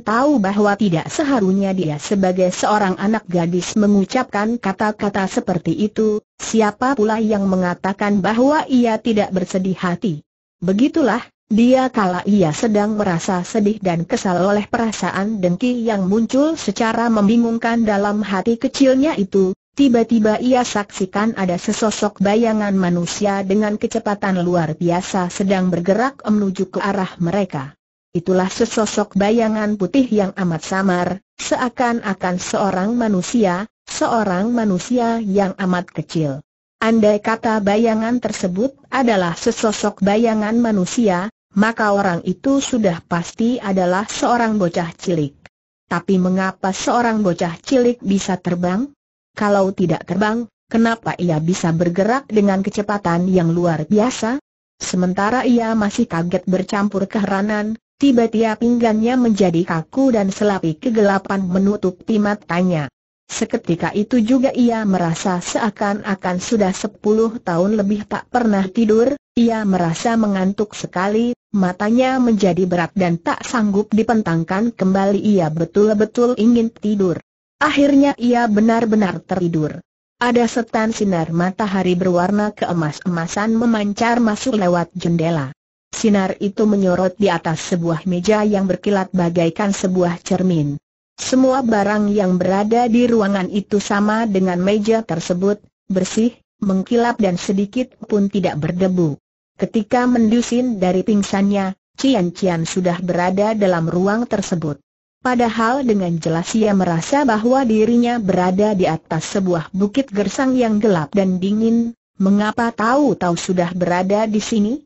tahu bahwa tidak seharusnya dia sebagai seorang anak gadis mengucapkan kata-kata seperti itu, siapa pula yang mengatakan bahwa ia tidak bersedih hati. Begitulah, dia kala ia sedang merasa sedih dan kesal oleh perasaan dengki yang muncul secara membingungkan dalam hati kecilnya itu, Tiba-tiba ia saksikan ada sesosok bayangan manusia dengan kecepatan luar biasa sedang bergerak menuju ke arah mereka itulah sesosok bayangan putih yang amat samar, seakan-akan seorang manusia, seorang manusia yang amat kecil. Andai kata bayangan tersebut adalah sesosok bayangan manusia, maka orang itu sudah pasti adalah seorang bocah cilik. Tapi mengapa seorang bocah cilik bisa terbang? Kalau tidak terbang, kenapa ia bisa bergerak dengan kecepatan yang luar biasa? Sementara ia masih kaget bercampur keheranan, Tiba-tiba pinggannya menjadi kaku dan selapi kegelapan menutupi matanya. Seketika itu juga ia merasa seakan-akan sudah sepuluh tahun lebih tak pernah tidur, ia merasa mengantuk sekali, matanya menjadi berat dan tak sanggup dipentangkan kembali ia betul-betul ingin tidur. Akhirnya ia benar-benar tertidur. Ada setan sinar matahari berwarna keemas-emasan memancar masuk lewat jendela. Sinar itu menyorot di atas sebuah meja yang berkilat bagaikan sebuah cermin. Semua barang yang berada di ruangan itu sama dengan meja tersebut, bersih, mengkilap dan sedikit pun tidak berdebu. Ketika mendusin dari pingsannya, Cian Cian sudah berada dalam ruang tersebut. Padahal dengan jelas ia merasa bahwa dirinya berada di atas sebuah bukit gersang yang gelap dan dingin, mengapa tahu-tahu sudah berada di sini?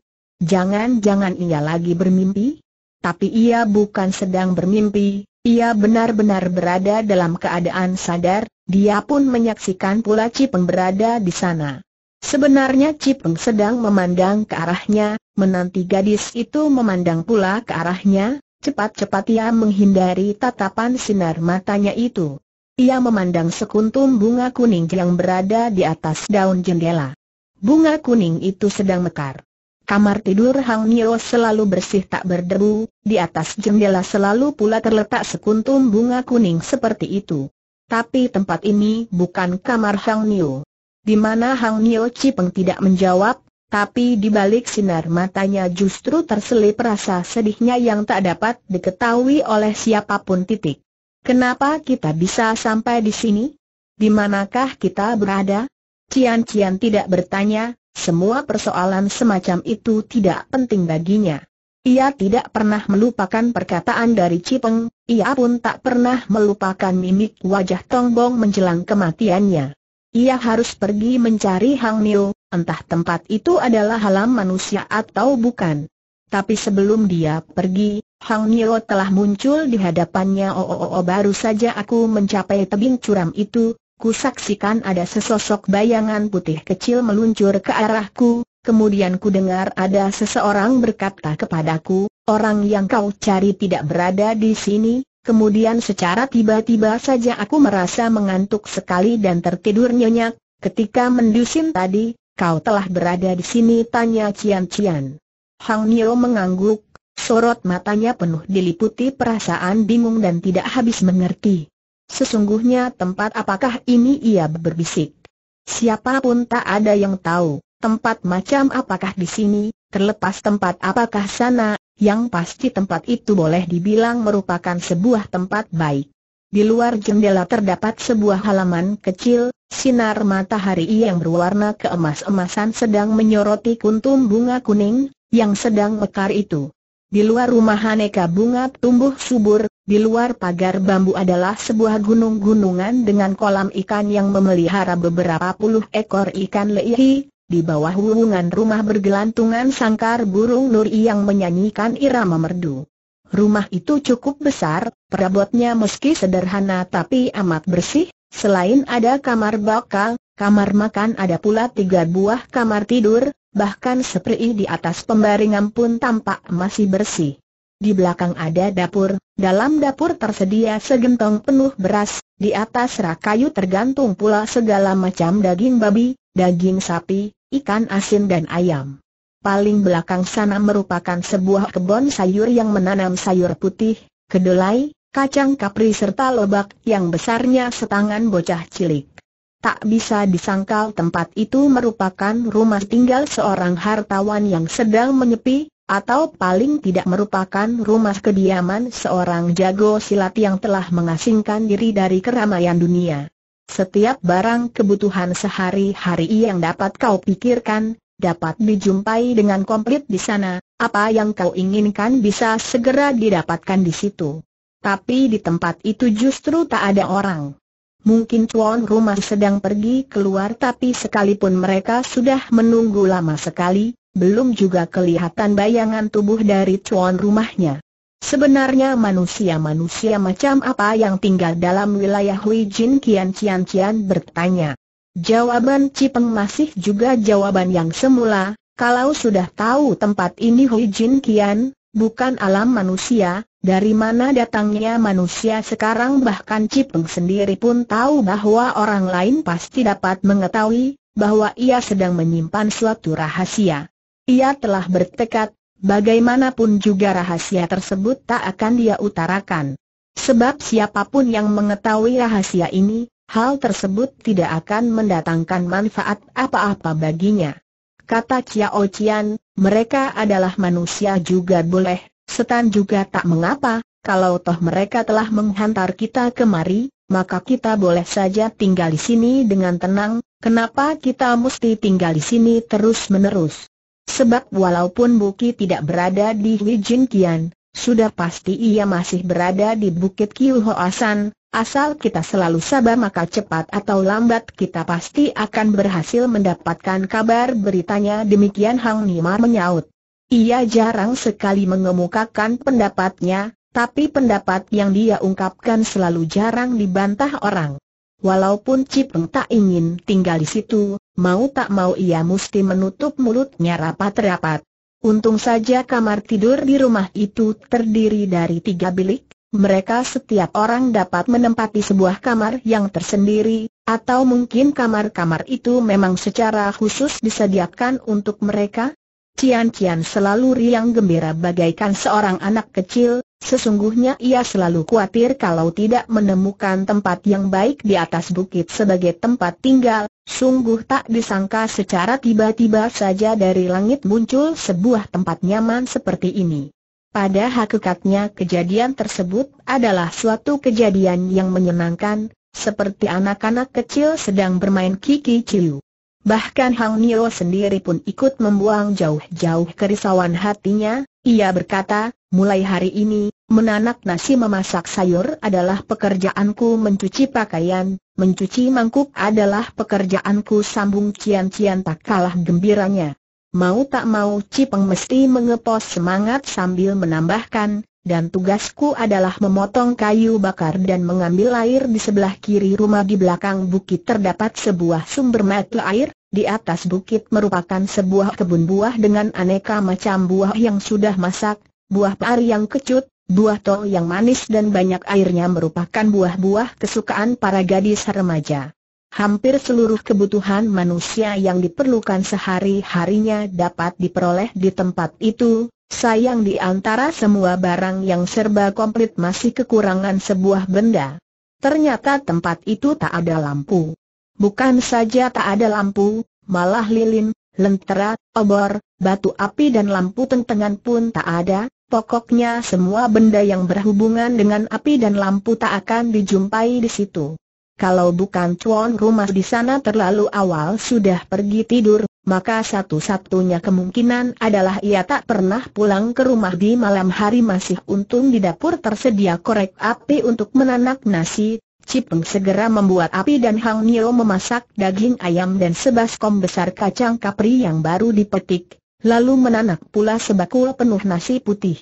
Jangan-jangan ia lagi bermimpi? Tapi ia bukan sedang bermimpi, ia benar-benar berada dalam keadaan sadar, dia pun menyaksikan pula Cipeng berada di sana. Sebenarnya Cipeng sedang memandang ke arahnya, menanti gadis itu memandang pula ke arahnya, cepat-cepat ia menghindari tatapan sinar matanya itu. Ia memandang sekuntum bunga kuning yang berada di atas daun jendela. Bunga kuning itu sedang mekar. Kamar tidur Hang Nio selalu bersih tak berdebu, di atas jendela selalu pula terletak sekuntum bunga kuning seperti itu. Tapi tempat ini bukan kamar Hang Nio. Di mana Hang Nio Cipeng tidak menjawab, tapi di balik sinar matanya justru terselip rasa sedihnya yang tak dapat diketahui oleh siapapun titik. Kenapa kita bisa sampai di sini? Di manakah kita berada? Cian-cian tidak bertanya, semua persoalan semacam itu tidak penting baginya. Ia tidak pernah melupakan perkataan dari Cipeng, ia pun tak pernah melupakan mimik wajah Tongbong menjelang kematiannya. Ia harus pergi mencari Hang Niu, entah tempat itu adalah halam manusia atau bukan. Tapi sebelum dia pergi, Hang Niu telah muncul di hadapannya. Oh, oh, oh, oh baru saja aku mencapai tebing curam itu, kusaksikan ada sesosok bayangan putih kecil meluncur ke arahku, kemudian ku dengar ada seseorang berkata kepadaku, orang yang kau cari tidak berada di sini, kemudian secara tiba-tiba saja aku merasa mengantuk sekali dan tertidur nyenyak, ketika mendusin tadi, kau telah berada di sini tanya Cian Cian. Hang Nio mengangguk, sorot matanya penuh diliputi perasaan bingung dan tidak habis mengerti. Sesungguhnya tempat apakah ini ia berbisik. Siapapun tak ada yang tahu, tempat macam apakah di sini, terlepas tempat apakah sana, yang pasti tempat itu boleh dibilang merupakan sebuah tempat baik. Di luar jendela terdapat sebuah halaman kecil, sinar matahari yang berwarna keemas-emasan sedang menyoroti kuntum bunga kuning, yang sedang mekar itu. Di luar rumah aneka bunga tumbuh subur, di luar pagar bambu adalah sebuah gunung-gunungan dengan kolam ikan yang memelihara beberapa puluh ekor ikan leihi, di bawah hubungan rumah bergelantungan sangkar burung nuri yang menyanyikan irama merdu. Rumah itu cukup besar, perabotnya meski sederhana tapi amat bersih, selain ada kamar bakal, kamar makan ada pula tiga buah kamar tidur, bahkan seprei di atas pembaringan pun tampak masih bersih. Di belakang ada dapur, dalam dapur tersedia segentong penuh beras, di atas rak kayu tergantung pula segala macam daging babi, daging sapi, ikan asin dan ayam. Paling belakang sana merupakan sebuah kebun sayur yang menanam sayur putih, kedelai, kacang kapri serta lobak yang besarnya setangan bocah cilik. Tak bisa disangkal tempat itu merupakan rumah tinggal seorang hartawan yang sedang menyepi, atau paling tidak merupakan rumah kediaman seorang jago silat yang telah mengasingkan diri dari keramaian dunia. Setiap barang kebutuhan sehari-hari yang dapat kau pikirkan, dapat dijumpai dengan komplit di sana, apa yang kau inginkan bisa segera didapatkan di situ. Tapi di tempat itu justru tak ada orang. Mungkin tuan rumah sedang pergi keluar tapi sekalipun mereka sudah menunggu lama sekali, belum juga kelihatan bayangan tubuh dari tuan rumahnya. Sebenarnya manusia-manusia macam apa yang tinggal dalam wilayah Hui Jin Kian Cian Cian bertanya. Jawaban Cipeng masih juga jawaban yang semula, kalau sudah tahu tempat ini Hui Jin Kian, bukan alam manusia, dari mana datangnya manusia sekarang bahkan Cipeng sendiri pun tahu bahwa orang lain pasti dapat mengetahui bahwa ia sedang menyimpan suatu rahasia. Ia telah bertekad, bagaimanapun juga rahasia tersebut tak akan dia utarakan. Sebab siapapun yang mengetahui rahasia ini, hal tersebut tidak akan mendatangkan manfaat apa-apa baginya. Kata Chia Ocian, mereka adalah manusia juga boleh Setan juga tak mengapa, kalau toh mereka telah menghantar kita kemari, maka kita boleh saja tinggal di sini dengan tenang, kenapa kita mesti tinggal di sini terus-menerus? Sebab walaupun Buki tidak berada di Wijin Kian, sudah pasti ia masih berada di Bukit Kiu asal kita selalu sabar maka cepat atau lambat kita pasti akan berhasil mendapatkan kabar beritanya demikian Hang Nima menyaut. Ia jarang sekali mengemukakan pendapatnya, tapi pendapat yang dia ungkapkan selalu jarang dibantah orang. Walaupun Cipeng tak ingin tinggal di situ, mau tak mau ia mesti menutup mulutnya rapat-rapat. Untung saja kamar tidur di rumah itu terdiri dari tiga bilik, mereka setiap orang dapat menempati sebuah kamar yang tersendiri, atau mungkin kamar-kamar itu memang secara khusus disediakan untuk mereka? Cian Cian selalu riang gembira bagaikan seorang anak kecil, sesungguhnya ia selalu khawatir kalau tidak menemukan tempat yang baik di atas bukit sebagai tempat tinggal, sungguh tak disangka secara tiba-tiba saja dari langit muncul sebuah tempat nyaman seperti ini. Pada hakikatnya kejadian tersebut adalah suatu kejadian yang menyenangkan, seperti anak-anak kecil sedang bermain kiki ciu. Bahkan Hang Nio sendiri pun ikut membuang jauh-jauh kerisauan hatinya, ia berkata, mulai hari ini, menanak nasi memasak sayur adalah pekerjaanku mencuci pakaian, mencuci mangkuk adalah pekerjaanku sambung cian-cian tak kalah gembiranya. Mau tak mau Cipeng mesti mengepos semangat sambil menambahkan, dan tugasku adalah memotong kayu bakar dan mengambil air di sebelah kiri rumah di belakang bukit terdapat sebuah sumber mata air, di atas bukit merupakan sebuah kebun buah dengan aneka macam buah yang sudah masak, buah par yang kecut, buah tol yang manis dan banyak airnya merupakan buah-buah kesukaan para gadis remaja. Hampir seluruh kebutuhan manusia yang diperlukan sehari-harinya dapat diperoleh di tempat itu, Sayang di antara semua barang yang serba komplit masih kekurangan sebuah benda. Ternyata tempat itu tak ada lampu. Bukan saja tak ada lampu, malah lilin, lentera, obor, batu api dan lampu tentengan pun tak ada, Pokoknya semua benda yang berhubungan dengan api dan lampu tak akan dijumpai di situ. Kalau bukan cuan rumah di sana terlalu awal sudah pergi tidur, maka satu-satunya kemungkinan adalah ia tak pernah pulang ke rumah di malam hari masih untung di dapur tersedia korek api untuk menanak nasi, Cipeng segera membuat api dan Hang Nio memasak daging ayam dan sebaskom besar kacang kapri yang baru dipetik, lalu menanak pula sebakul penuh nasi putih.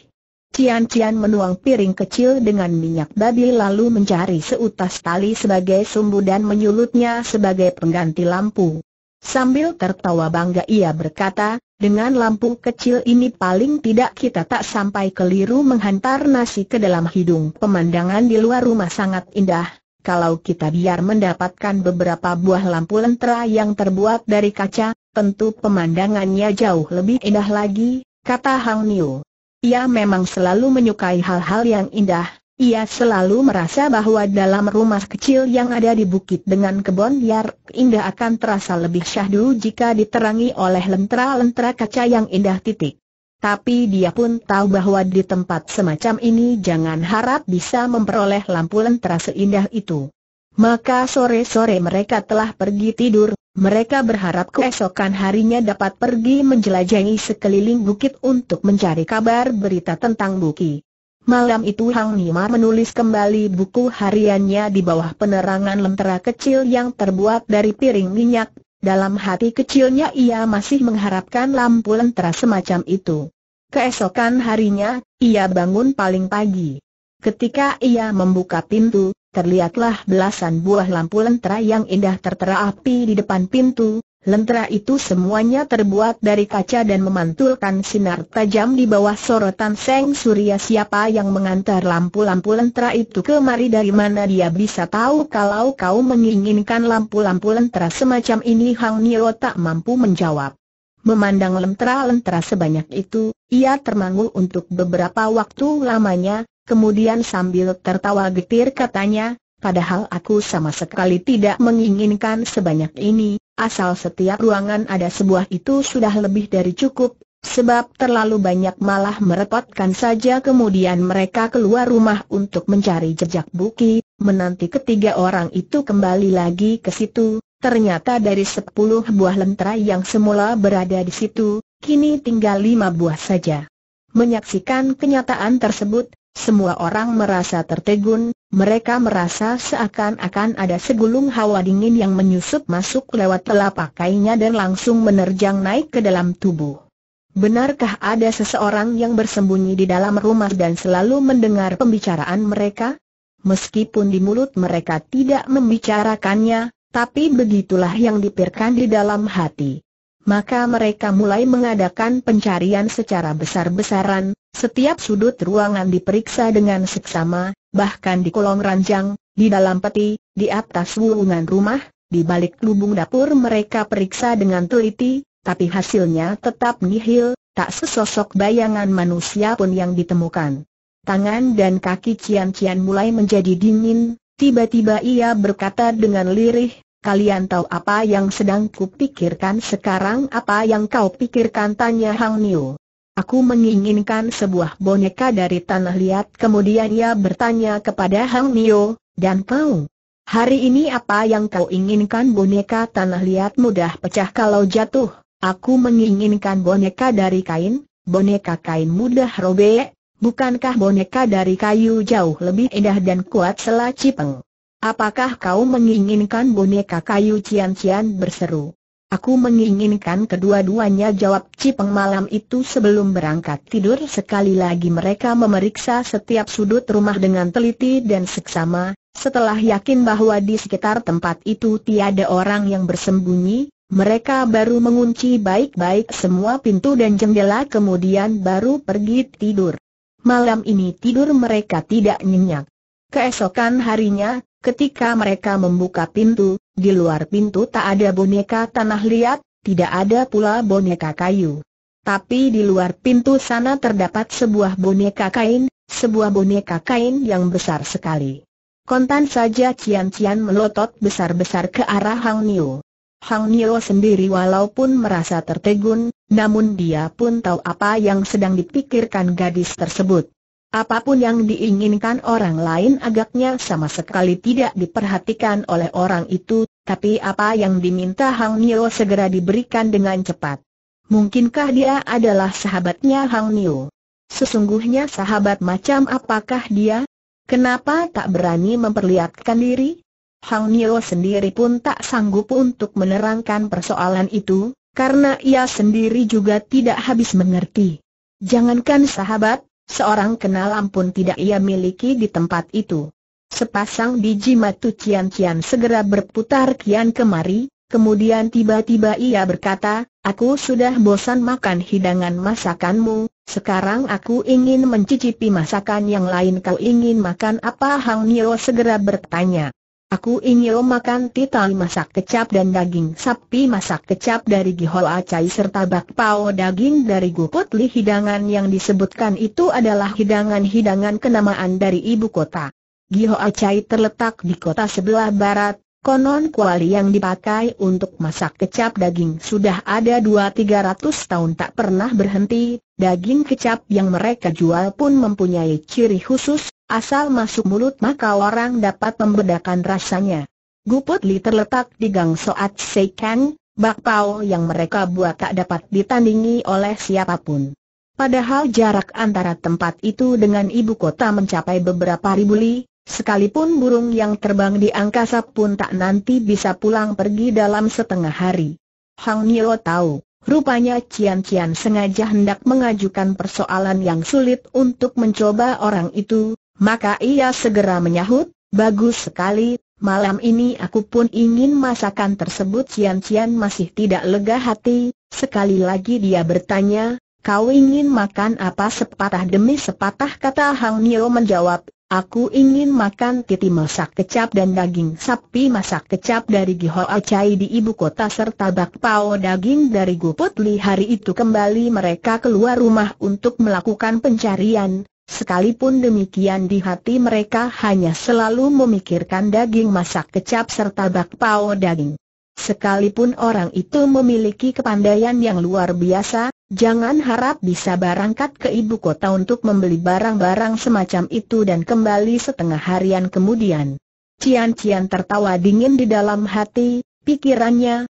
Cian-cian menuang piring kecil dengan minyak babi lalu mencari seutas tali sebagai sumbu dan menyulutnya sebagai pengganti lampu. Sambil tertawa bangga ia berkata, dengan lampu kecil ini paling tidak kita tak sampai keliru menghantar nasi ke dalam hidung. Pemandangan di luar rumah sangat indah, kalau kita biar mendapatkan beberapa buah lampu lentera yang terbuat dari kaca, tentu pemandangannya jauh lebih indah lagi, kata Hang Niu. Ia memang selalu menyukai hal-hal yang indah, ia selalu merasa bahwa dalam rumah kecil yang ada di bukit dengan kebun liar indah akan terasa lebih syahdu jika diterangi oleh lentera-lentera kaca yang indah titik. Tapi dia pun tahu bahwa di tempat semacam ini jangan harap bisa memperoleh lampu lentera seindah itu. Maka sore-sore mereka telah pergi tidur, mereka berharap keesokan harinya dapat pergi menjelajahi sekeliling bukit untuk mencari kabar berita tentang Buki. Malam itu Hang Nima menulis kembali buku hariannya di bawah penerangan lentera kecil yang terbuat dari piring minyak. Dalam hati kecilnya ia masih mengharapkan lampu lentera semacam itu. Keesokan harinya, ia bangun paling pagi. Ketika ia membuka pintu, terlihatlah belasan buah lampu lentera yang indah tertera api di depan pintu, Lentera itu semuanya terbuat dari kaca dan memantulkan sinar tajam di bawah sorotan Seng Surya siapa yang mengantar lampu-lampu lentera itu kemari dari mana dia bisa tahu kalau kau menginginkan lampu-lampu lentera semacam ini Hang Nio tak mampu menjawab. Memandang lentera-lentera sebanyak itu, ia termangu untuk beberapa waktu lamanya, kemudian sambil tertawa getir katanya, padahal aku sama sekali tidak menginginkan sebanyak ini, asal setiap ruangan ada sebuah itu sudah lebih dari cukup, sebab terlalu banyak malah merepotkan saja kemudian mereka keluar rumah untuk mencari jejak Buki, menanti ketiga orang itu kembali lagi ke situ, ternyata dari sepuluh buah lentera yang semula berada di situ, kini tinggal lima buah saja. Menyaksikan kenyataan tersebut, semua orang merasa tertegun, mereka merasa seakan-akan ada segulung hawa dingin yang menyusup masuk lewat telapak kainnya dan langsung menerjang naik ke dalam tubuh. Benarkah ada seseorang yang bersembunyi di dalam rumah dan selalu mendengar pembicaraan mereka? Meskipun di mulut mereka tidak membicarakannya, tapi begitulah yang dipirkan di dalam hati. Maka mereka mulai mengadakan pencarian secara besar-besaran, setiap sudut ruangan diperiksa dengan seksama, bahkan di kolong ranjang, di dalam peti, di atas wulungan rumah, di balik lubung dapur mereka periksa dengan teliti, tapi hasilnya tetap nihil, tak sesosok bayangan manusia pun yang ditemukan. Tangan dan kaki Cian-Cian mulai menjadi dingin, tiba-tiba ia berkata dengan lirih, Kalian tahu apa yang sedang kupikirkan sekarang apa yang kau pikirkan tanya Hang Niu. Aku menginginkan sebuah boneka dari tanah liat Kemudian ia bertanya kepada Hang Nio, dan kau Hari ini apa yang kau inginkan boneka tanah liat mudah pecah kalau jatuh Aku menginginkan boneka dari kain, boneka kain mudah robek Bukankah boneka dari kayu jauh lebih indah dan kuat cipeng. Apakah kau menginginkan boneka kayu cian-cian berseru? Aku menginginkan kedua-duanya jawab Cipeng malam itu sebelum berangkat tidur sekali lagi mereka memeriksa setiap sudut rumah dengan teliti dan seksama, setelah yakin bahwa di sekitar tempat itu tiada orang yang bersembunyi, mereka baru mengunci baik-baik semua pintu dan jendela kemudian baru pergi tidur. Malam ini tidur mereka tidak nyenyak. Keesokan harinya, Ketika mereka membuka pintu, di luar pintu tak ada boneka tanah liat, tidak ada pula boneka kayu. Tapi di luar pintu sana terdapat sebuah boneka kain, sebuah boneka kain yang besar sekali. Kontan saja Cian-Cian melotot besar-besar ke arah Hang Nio. Hang Nio sendiri walaupun merasa tertegun, namun dia pun tahu apa yang sedang dipikirkan gadis tersebut. Apapun yang diinginkan orang lain agaknya sama sekali tidak diperhatikan oleh orang itu, tapi apa yang diminta Hang Nio segera diberikan dengan cepat. Mungkinkah dia adalah sahabatnya Hang Nio? Sesungguhnya sahabat macam apakah dia? Kenapa tak berani memperlihatkan diri? Hang Nio sendiri pun tak sanggup untuk menerangkan persoalan itu, karena ia sendiri juga tidak habis mengerti. Jangankan sahabat, Seorang kenal ampun tidak ia miliki di tempat itu. Sepasang biji matu cian-cian segera berputar kian kemari, kemudian tiba-tiba ia berkata, Aku sudah bosan makan hidangan masakanmu, sekarang aku ingin mencicipi masakan yang lain kau ingin makan apa Hang Nio segera bertanya. Aku ingin makan titan masak kecap dan daging sapi masak kecap dari gihol acai serta bakpao daging dari guput li hidangan yang disebutkan itu adalah hidangan-hidangan kenamaan dari ibu kota. Gihol acai terletak di kota sebelah barat, konon kuali yang dipakai untuk masak kecap daging sudah ada 2-300 tahun tak pernah berhenti, daging kecap yang mereka jual pun mempunyai ciri khusus, Asal masuk mulut maka orang dapat membedakan rasanya. Guput Li terletak di gang Soat Seikan, bakpao yang mereka buat tak dapat ditandingi oleh siapapun. Padahal jarak antara tempat itu dengan ibu kota mencapai beberapa ribu li, sekalipun burung yang terbang di angkasa pun tak nanti bisa pulang pergi dalam setengah hari. Hang Nilo tahu, rupanya Cian Cian sengaja hendak mengajukan persoalan yang sulit untuk mencoba orang itu, maka ia segera menyahut, bagus sekali, malam ini aku pun ingin masakan tersebut Cian Cian masih tidak lega hati, sekali lagi dia bertanya, kau ingin makan apa sepatah demi sepatah kata Hang Nio menjawab, Aku ingin makan titi masak kecap dan daging sapi masak kecap dari Giho Acai di ibu kota serta bakpao daging dari Guputli hari itu kembali mereka keluar rumah untuk melakukan pencarian, Sekalipun demikian di hati mereka hanya selalu memikirkan daging masak kecap serta bakpao daging. Sekalipun orang itu memiliki kepandaian yang luar biasa, jangan harap bisa berangkat ke ibu kota untuk membeli barang-barang semacam itu dan kembali setengah harian kemudian. Cian-cian tertawa dingin di dalam hati, pikirannya,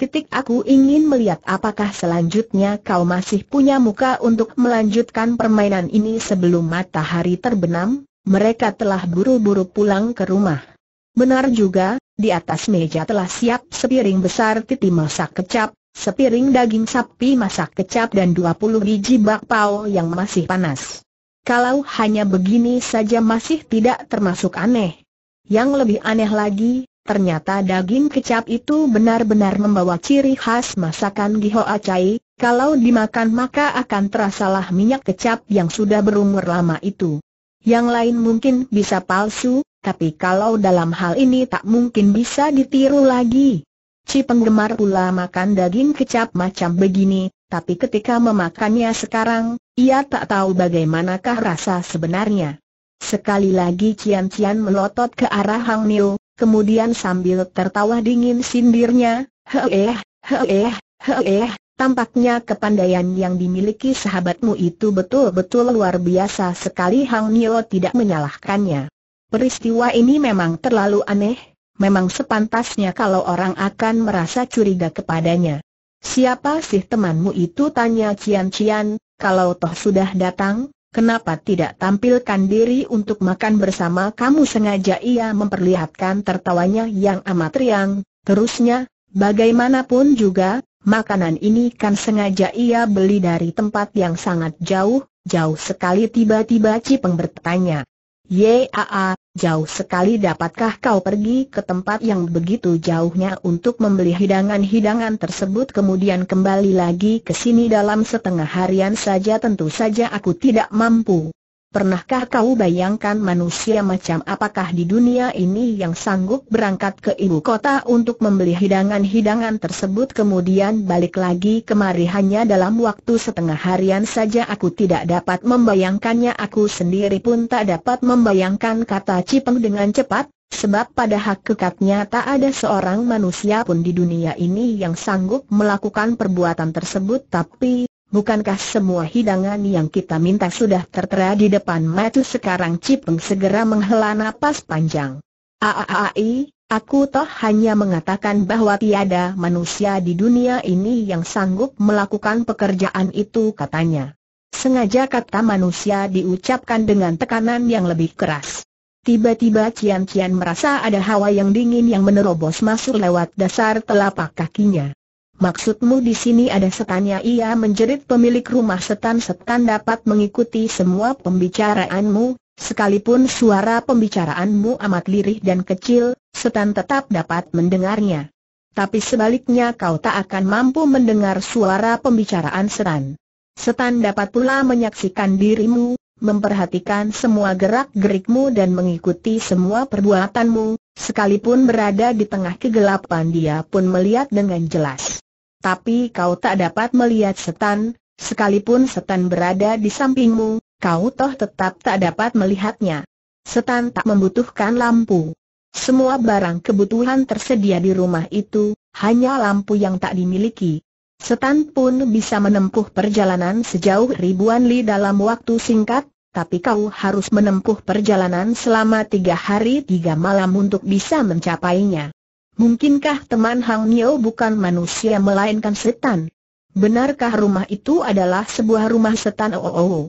titik aku ingin melihat apakah selanjutnya kau masih punya muka untuk melanjutkan permainan ini sebelum matahari terbenam, mereka telah buru-buru pulang ke rumah. Benar juga, di atas meja telah siap sepiring besar titi masak kecap, sepiring daging sapi masak kecap dan 20 biji bakpao yang masih panas. Kalau hanya begini saja masih tidak termasuk aneh. Yang lebih aneh lagi, Ternyata daging kecap itu benar-benar membawa ciri khas masakan Giho Acai, kalau dimakan maka akan terasalah minyak kecap yang sudah berumur lama itu. Yang lain mungkin bisa palsu, tapi kalau dalam hal ini tak mungkin bisa ditiru lagi. Si penggemar pula makan daging kecap macam begini, tapi ketika memakannya sekarang, ia tak tahu bagaimanakah rasa sebenarnya. Sekali lagi Cian Cian melotot ke arah Hang Niu, Kemudian sambil tertawa dingin sindirnya, heeh, heeh, heeh, tampaknya kepandaian yang dimiliki sahabatmu itu betul-betul luar biasa sekali Hang Nio tidak menyalahkannya. Peristiwa ini memang terlalu aneh, memang sepantasnya kalau orang akan merasa curiga kepadanya. Siapa sih temanmu itu tanya Cian Cian, kalau toh sudah datang, Kenapa tidak tampilkan diri untuk makan bersama kamu sengaja ia memperlihatkan tertawanya yang amat riang, terusnya, bagaimanapun juga, makanan ini kan sengaja ia beli dari tempat yang sangat jauh, jauh sekali tiba-tiba Cipeng bertanya. Yaa, Jauh sekali dapatkah kau pergi ke tempat yang begitu jauhnya untuk membeli hidangan-hidangan tersebut kemudian kembali lagi ke sini dalam setengah harian saja tentu saja aku tidak mampu Pernahkah kau bayangkan manusia macam apakah di dunia ini yang sanggup berangkat ke ibu kota untuk membeli hidangan-hidangan tersebut kemudian balik lagi kemari hanya dalam waktu setengah harian saja aku tidak dapat membayangkannya aku sendiri pun tak dapat membayangkan kata Cipeng dengan cepat, sebab pada hakikatnya tak ada seorang manusia pun di dunia ini yang sanggup melakukan perbuatan tersebut tapi Bukankah semua hidangan yang kita minta sudah tertera di depan mata sekarang Cipeng segera menghela napas panjang. Aaai, aku toh hanya mengatakan bahwa tiada manusia di dunia ini yang sanggup melakukan pekerjaan itu katanya. Sengaja kata manusia diucapkan dengan tekanan yang lebih keras. Tiba-tiba Cian Cian merasa ada hawa yang dingin yang menerobos masuk lewat dasar telapak kakinya. Maksudmu di sini ada setannya ia menjerit pemilik rumah setan-setan dapat mengikuti semua pembicaraanmu, sekalipun suara pembicaraanmu amat lirih dan kecil, setan tetap dapat mendengarnya. Tapi sebaliknya kau tak akan mampu mendengar suara pembicaraan setan. Setan dapat pula menyaksikan dirimu, memperhatikan semua gerak-gerikmu dan mengikuti semua perbuatanmu, sekalipun berada di tengah kegelapan dia pun melihat dengan jelas tapi kau tak dapat melihat setan, sekalipun setan berada di sampingmu, kau toh tetap tak dapat melihatnya. Setan tak membutuhkan lampu. Semua barang kebutuhan tersedia di rumah itu, hanya lampu yang tak dimiliki. Setan pun bisa menempuh perjalanan sejauh ribuan li dalam waktu singkat, tapi kau harus menempuh perjalanan selama tiga hari tiga malam untuk bisa mencapainya. Mungkinkah teman Hang Nio bukan manusia melainkan setan? Benarkah rumah itu adalah sebuah rumah setan? Oh, oh, oh.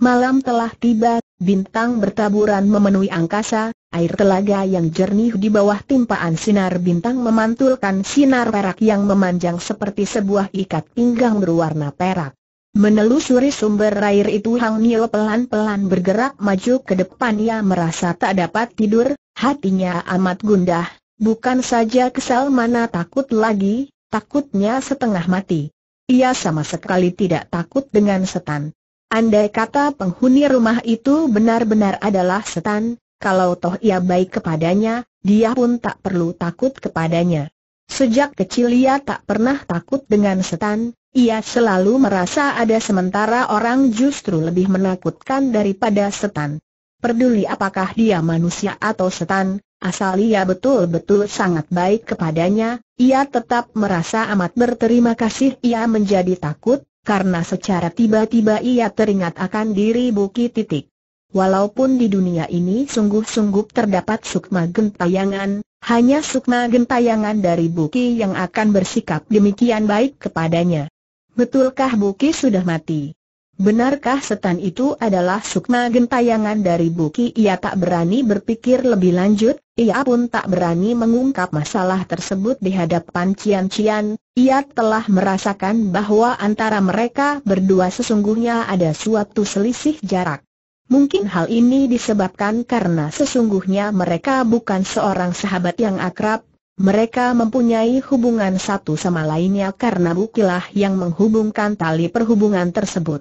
Malam telah tiba, bintang bertaburan memenuhi angkasa, air telaga yang jernih di bawah timpaan sinar bintang memantulkan sinar perak yang memanjang seperti sebuah ikat pinggang berwarna perak. Menelusuri sumber air itu Hang Nio pelan-pelan bergerak maju ke depan Ia merasa tak dapat tidur, hatinya amat gundah, Bukan saja kesal mana takut lagi, takutnya setengah mati. Ia sama sekali tidak takut dengan setan. Andai kata penghuni rumah itu benar-benar adalah setan, kalau toh ia baik kepadanya, dia pun tak perlu takut kepadanya. Sejak kecil ia tak pernah takut dengan setan, ia selalu merasa ada sementara orang justru lebih menakutkan daripada setan. Perduli apakah dia manusia atau setan, Asal ia betul-betul sangat baik kepadanya, ia tetap merasa amat berterima kasih ia menjadi takut, karena secara tiba-tiba ia teringat akan diri Buki Titik. Walaupun di dunia ini sungguh-sungguh terdapat sukma gentayangan, hanya sukma gentayangan dari Buki yang akan bersikap demikian baik kepadanya. Betulkah Buki sudah mati? Benarkah setan itu adalah sukma gentayangan dari Buki? Ia tak berani berpikir lebih lanjut, ia pun tak berani mengungkap masalah tersebut di hadapan Cian-Cian. Ia telah merasakan bahwa antara mereka berdua sesungguhnya ada suatu selisih jarak. Mungkin hal ini disebabkan karena sesungguhnya mereka bukan seorang sahabat yang akrab, mereka mempunyai hubungan satu sama lainnya karena bukilah yang menghubungkan tali perhubungan tersebut.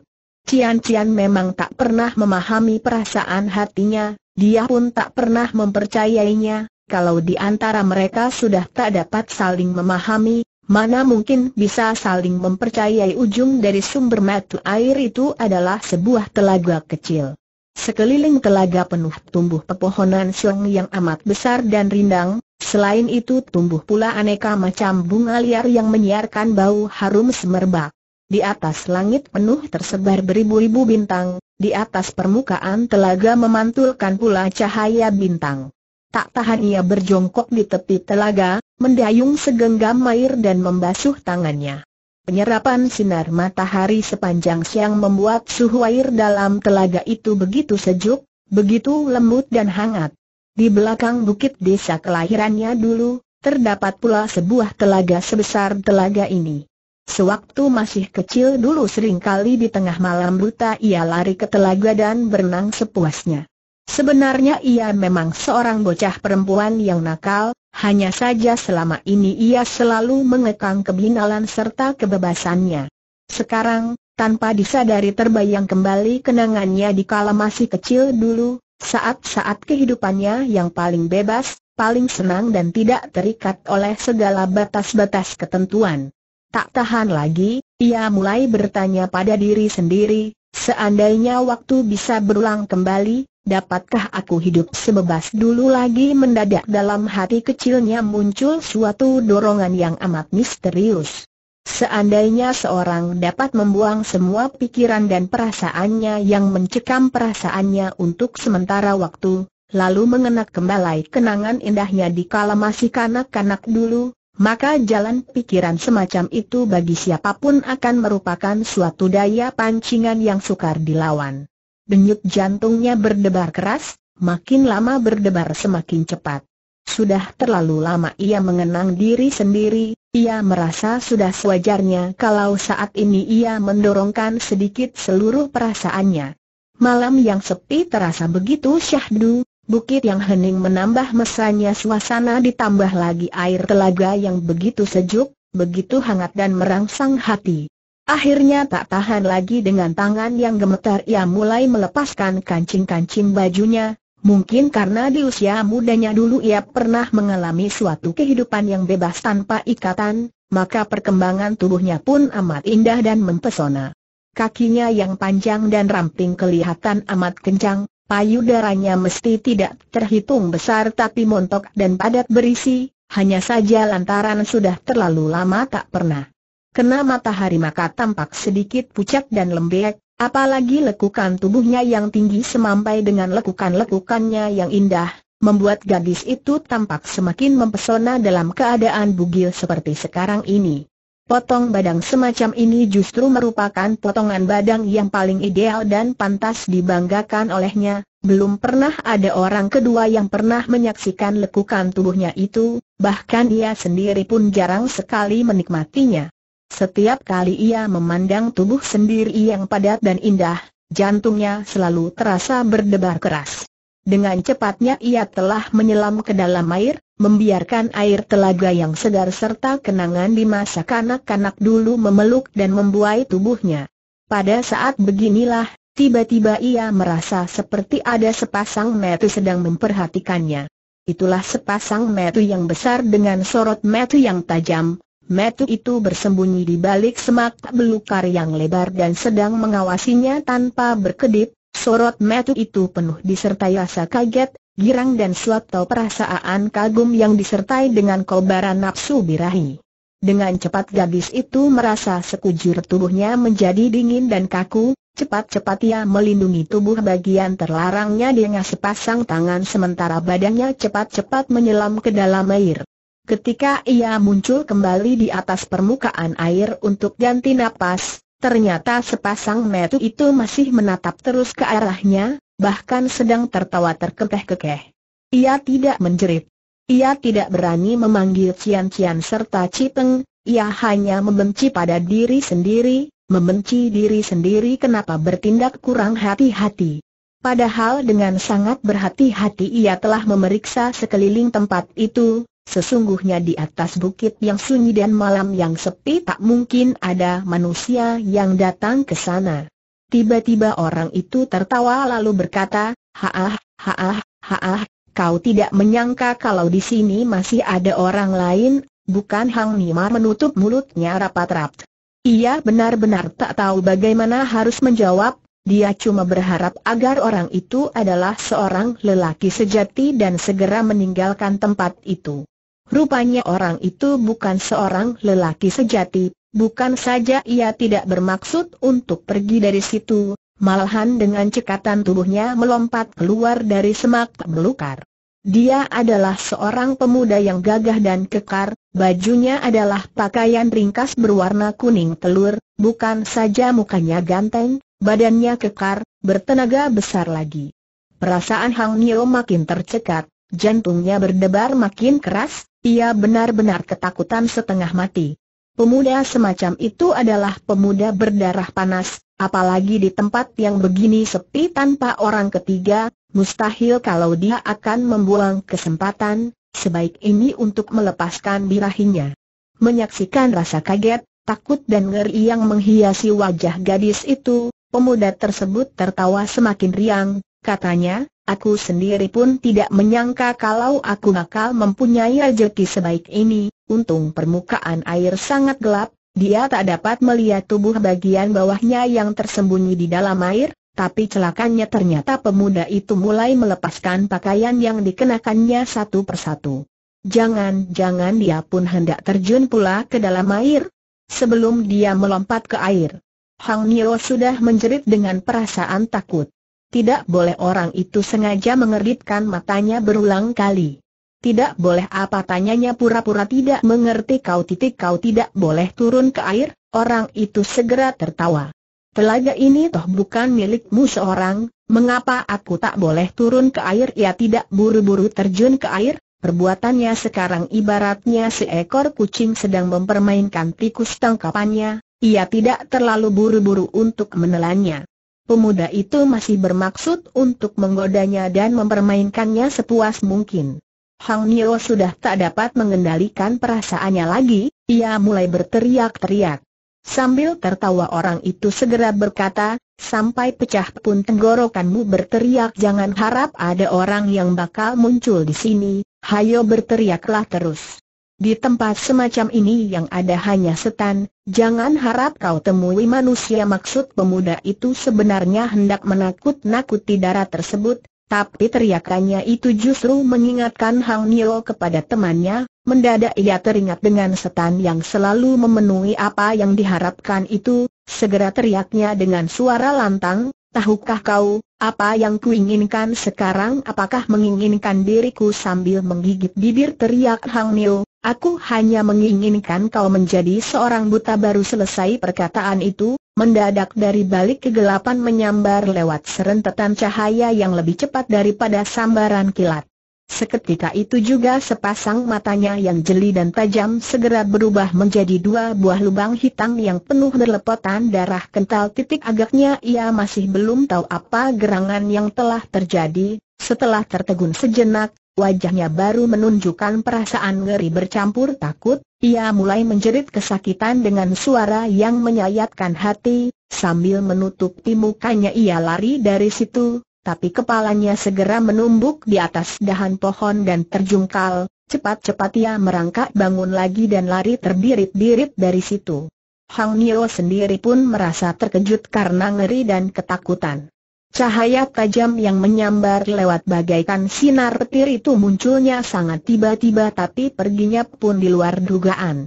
Cian Cian memang tak pernah memahami perasaan hatinya, dia pun tak pernah mempercayainya, kalau di antara mereka sudah tak dapat saling memahami, mana mungkin bisa saling mempercayai ujung dari sumber mata air itu adalah sebuah telaga kecil. Sekeliling telaga penuh tumbuh pepohonan siung yang amat besar dan rindang, selain itu tumbuh pula aneka macam bunga liar yang menyiarkan bau harum semerbak. Di atas langit penuh tersebar beribu-ribu bintang, di atas permukaan telaga memantulkan pula cahaya bintang. Tak tahan ia berjongkok di tepi telaga, mendayung segenggam air dan membasuh tangannya. Penyerapan sinar matahari sepanjang siang membuat suhu air dalam telaga itu begitu sejuk, begitu lembut dan hangat. Di belakang bukit desa kelahirannya dulu, terdapat pula sebuah telaga sebesar telaga ini. Sewaktu masih kecil dulu seringkali di tengah malam buta ia lari ke telaga dan berenang sepuasnya. Sebenarnya ia memang seorang bocah perempuan yang nakal, hanya saja selama ini ia selalu mengekang kebinalan serta kebebasannya. Sekarang, tanpa disadari terbayang kembali kenangannya di kala masih kecil dulu, saat-saat kehidupannya yang paling bebas, paling senang dan tidak terikat oleh segala batas-batas ketentuan. Tak tahan lagi, ia mulai bertanya pada diri sendiri, seandainya waktu bisa berulang kembali, dapatkah aku hidup sebebas dulu lagi mendadak dalam hati kecilnya muncul suatu dorongan yang amat misterius. Seandainya seorang dapat membuang semua pikiran dan perasaannya yang mencekam perasaannya untuk sementara waktu, lalu mengenak kembali kenangan indahnya di kala masih kanak-kanak dulu, maka jalan pikiran semacam itu bagi siapapun akan merupakan suatu daya pancingan yang sukar dilawan. Denyut jantungnya berdebar keras, makin lama berdebar semakin cepat. Sudah terlalu lama ia mengenang diri sendiri, ia merasa sudah sewajarnya kalau saat ini ia mendorongkan sedikit seluruh perasaannya. Malam yang sepi terasa begitu syahdu, Bukit yang hening menambah mesanya suasana ditambah lagi air telaga yang begitu sejuk, begitu hangat dan merangsang hati. Akhirnya tak tahan lagi dengan tangan yang gemetar ia mulai melepaskan kancing-kancing bajunya, mungkin karena di usia mudanya dulu ia pernah mengalami suatu kehidupan yang bebas tanpa ikatan, maka perkembangan tubuhnya pun amat indah dan mempesona. Kakinya yang panjang dan ramping kelihatan amat kencang, payudaranya mesti tidak terhitung besar tapi montok dan padat berisi, hanya saja lantaran sudah terlalu lama tak pernah kena matahari maka tampak sedikit pucat dan lembek, apalagi lekukan tubuhnya yang tinggi semampai dengan lekukan-lekukannya yang indah, membuat gadis itu tampak semakin mempesona dalam keadaan bugil seperti sekarang ini. Potong badang semacam ini justru merupakan potongan badang yang paling ideal dan pantas dibanggakan olehnya, belum pernah ada orang kedua yang pernah menyaksikan lekukan tubuhnya itu, bahkan ia sendiri pun jarang sekali menikmatinya. Setiap kali ia memandang tubuh sendiri yang padat dan indah, jantungnya selalu terasa berdebar keras. Dengan cepatnya ia telah menyelam ke dalam air, membiarkan air telaga yang segar serta kenangan di masa kanak-kanak dulu memeluk dan membuai tubuhnya. Pada saat beginilah, tiba-tiba ia merasa seperti ada sepasang metu sedang memperhatikannya. Itulah sepasang metu yang besar dengan sorot metu yang tajam. Metu itu bersembunyi di balik semak belukar yang lebar dan sedang mengawasinya tanpa berkedip, Sorot metu itu penuh disertai rasa kaget, girang dan suatu perasaan kagum yang disertai dengan kobaran nafsu birahi. Dengan cepat gadis itu merasa sekujur tubuhnya menjadi dingin dan kaku, cepat-cepat ia melindungi tubuh bagian terlarangnya dengan sepasang tangan sementara badannya cepat-cepat menyelam ke dalam air. Ketika ia muncul kembali di atas permukaan air untuk ganti napas, Ternyata sepasang metu itu masih menatap terus ke arahnya, bahkan sedang tertawa terkekeh-kekeh. Ia tidak menjerit. Ia tidak berani memanggil Cian-Cian serta Citeng. ia hanya membenci pada diri sendiri, membenci diri sendiri kenapa bertindak kurang hati-hati. Padahal dengan sangat berhati-hati ia telah memeriksa sekeliling tempat itu, Sesungguhnya di atas bukit yang sunyi dan malam yang sepi tak mungkin ada manusia yang datang ke sana. Tiba-tiba orang itu tertawa lalu berkata, Haah, haah, haah, kau tidak menyangka kalau di sini masih ada orang lain, bukan Hang Nima menutup mulutnya rapat-rapat. Ia benar-benar tak tahu bagaimana harus menjawab, dia cuma berharap agar orang itu adalah seorang lelaki sejati dan segera meninggalkan tempat itu. Rupanya orang itu bukan seorang lelaki sejati, bukan saja ia tidak bermaksud untuk pergi dari situ, malahan dengan cekatan tubuhnya melompat keluar dari semak belukar. Dia adalah seorang pemuda yang gagah dan kekar, bajunya adalah pakaian ringkas berwarna kuning telur, bukan saja mukanya ganteng, badannya kekar, bertenaga besar lagi. Perasaan Hang Nio makin tercekat, jantungnya berdebar makin keras, ia benar-benar ketakutan setengah mati. Pemuda semacam itu adalah pemuda berdarah panas, apalagi di tempat yang begini sepi tanpa orang ketiga, mustahil kalau dia akan membuang kesempatan, sebaik ini untuk melepaskan birahinya. Menyaksikan rasa kaget, takut dan ngeri yang menghiasi wajah gadis itu, pemuda tersebut tertawa semakin riang, katanya, Aku sendiri pun tidak menyangka kalau aku nakal mempunyai rezeki sebaik ini, untung permukaan air sangat gelap, dia tak dapat melihat tubuh bagian bawahnya yang tersembunyi di dalam air, tapi celakanya ternyata pemuda itu mulai melepaskan pakaian yang dikenakannya satu persatu. Jangan-jangan dia pun hendak terjun pula ke dalam air, sebelum dia melompat ke air. Hang Nio sudah menjerit dengan perasaan takut. Tidak boleh orang itu sengaja mengeritkan matanya berulang kali. Tidak boleh apa tanyanya pura-pura tidak mengerti kau titik kau tidak boleh turun ke air, orang itu segera tertawa. Telaga ini toh bukan milikmu seorang, mengapa aku tak boleh turun ke air? Ya tidak buru-buru terjun ke air, perbuatannya sekarang ibaratnya seekor kucing sedang mempermainkan tikus tangkapannya, ia tidak terlalu buru-buru untuk menelannya pemuda itu masih bermaksud untuk menggodanya dan mempermainkannya sepuas mungkin. Hang Nio sudah tak dapat mengendalikan perasaannya lagi, ia mulai berteriak-teriak. Sambil tertawa orang itu segera berkata, sampai pecah pun tenggorokanmu berteriak jangan harap ada orang yang bakal muncul di sini, hayo berteriaklah terus. Di tempat semacam ini yang ada hanya setan, jangan harap kau temui manusia maksud pemuda itu sebenarnya hendak menakut-nakuti darah tersebut, tapi teriakannya itu justru mengingatkan Hang Nio kepada temannya, mendadak ia teringat dengan setan yang selalu memenuhi apa yang diharapkan itu, segera teriaknya dengan suara lantang, Tahukah kau, apa yang kuinginkan sekarang apakah menginginkan diriku sambil menggigit bibir teriak Hang Nio, Aku hanya menginginkan kau menjadi seorang buta baru selesai perkataan itu, mendadak dari balik kegelapan menyambar lewat serentetan cahaya yang lebih cepat daripada sambaran kilat. Seketika itu juga sepasang matanya yang jeli dan tajam segera berubah menjadi dua buah lubang hitam yang penuh berlepotan darah kental titik agaknya ia masih belum tahu apa gerangan yang telah terjadi, setelah tertegun sejenak, wajahnya baru menunjukkan perasaan ngeri bercampur takut, ia mulai menjerit kesakitan dengan suara yang menyayatkan hati, sambil menutupi mukanya ia lari dari situ, tapi kepalanya segera menumbuk di atas dahan pohon dan terjungkal, cepat-cepat ia merangkak bangun lagi dan lari terbirit-birit dari situ. Hang Nio sendiri pun merasa terkejut karena ngeri dan ketakutan. Cahaya tajam yang menyambar lewat bagaikan sinar petir itu munculnya sangat tiba-tiba tapi perginya pun di luar dugaan.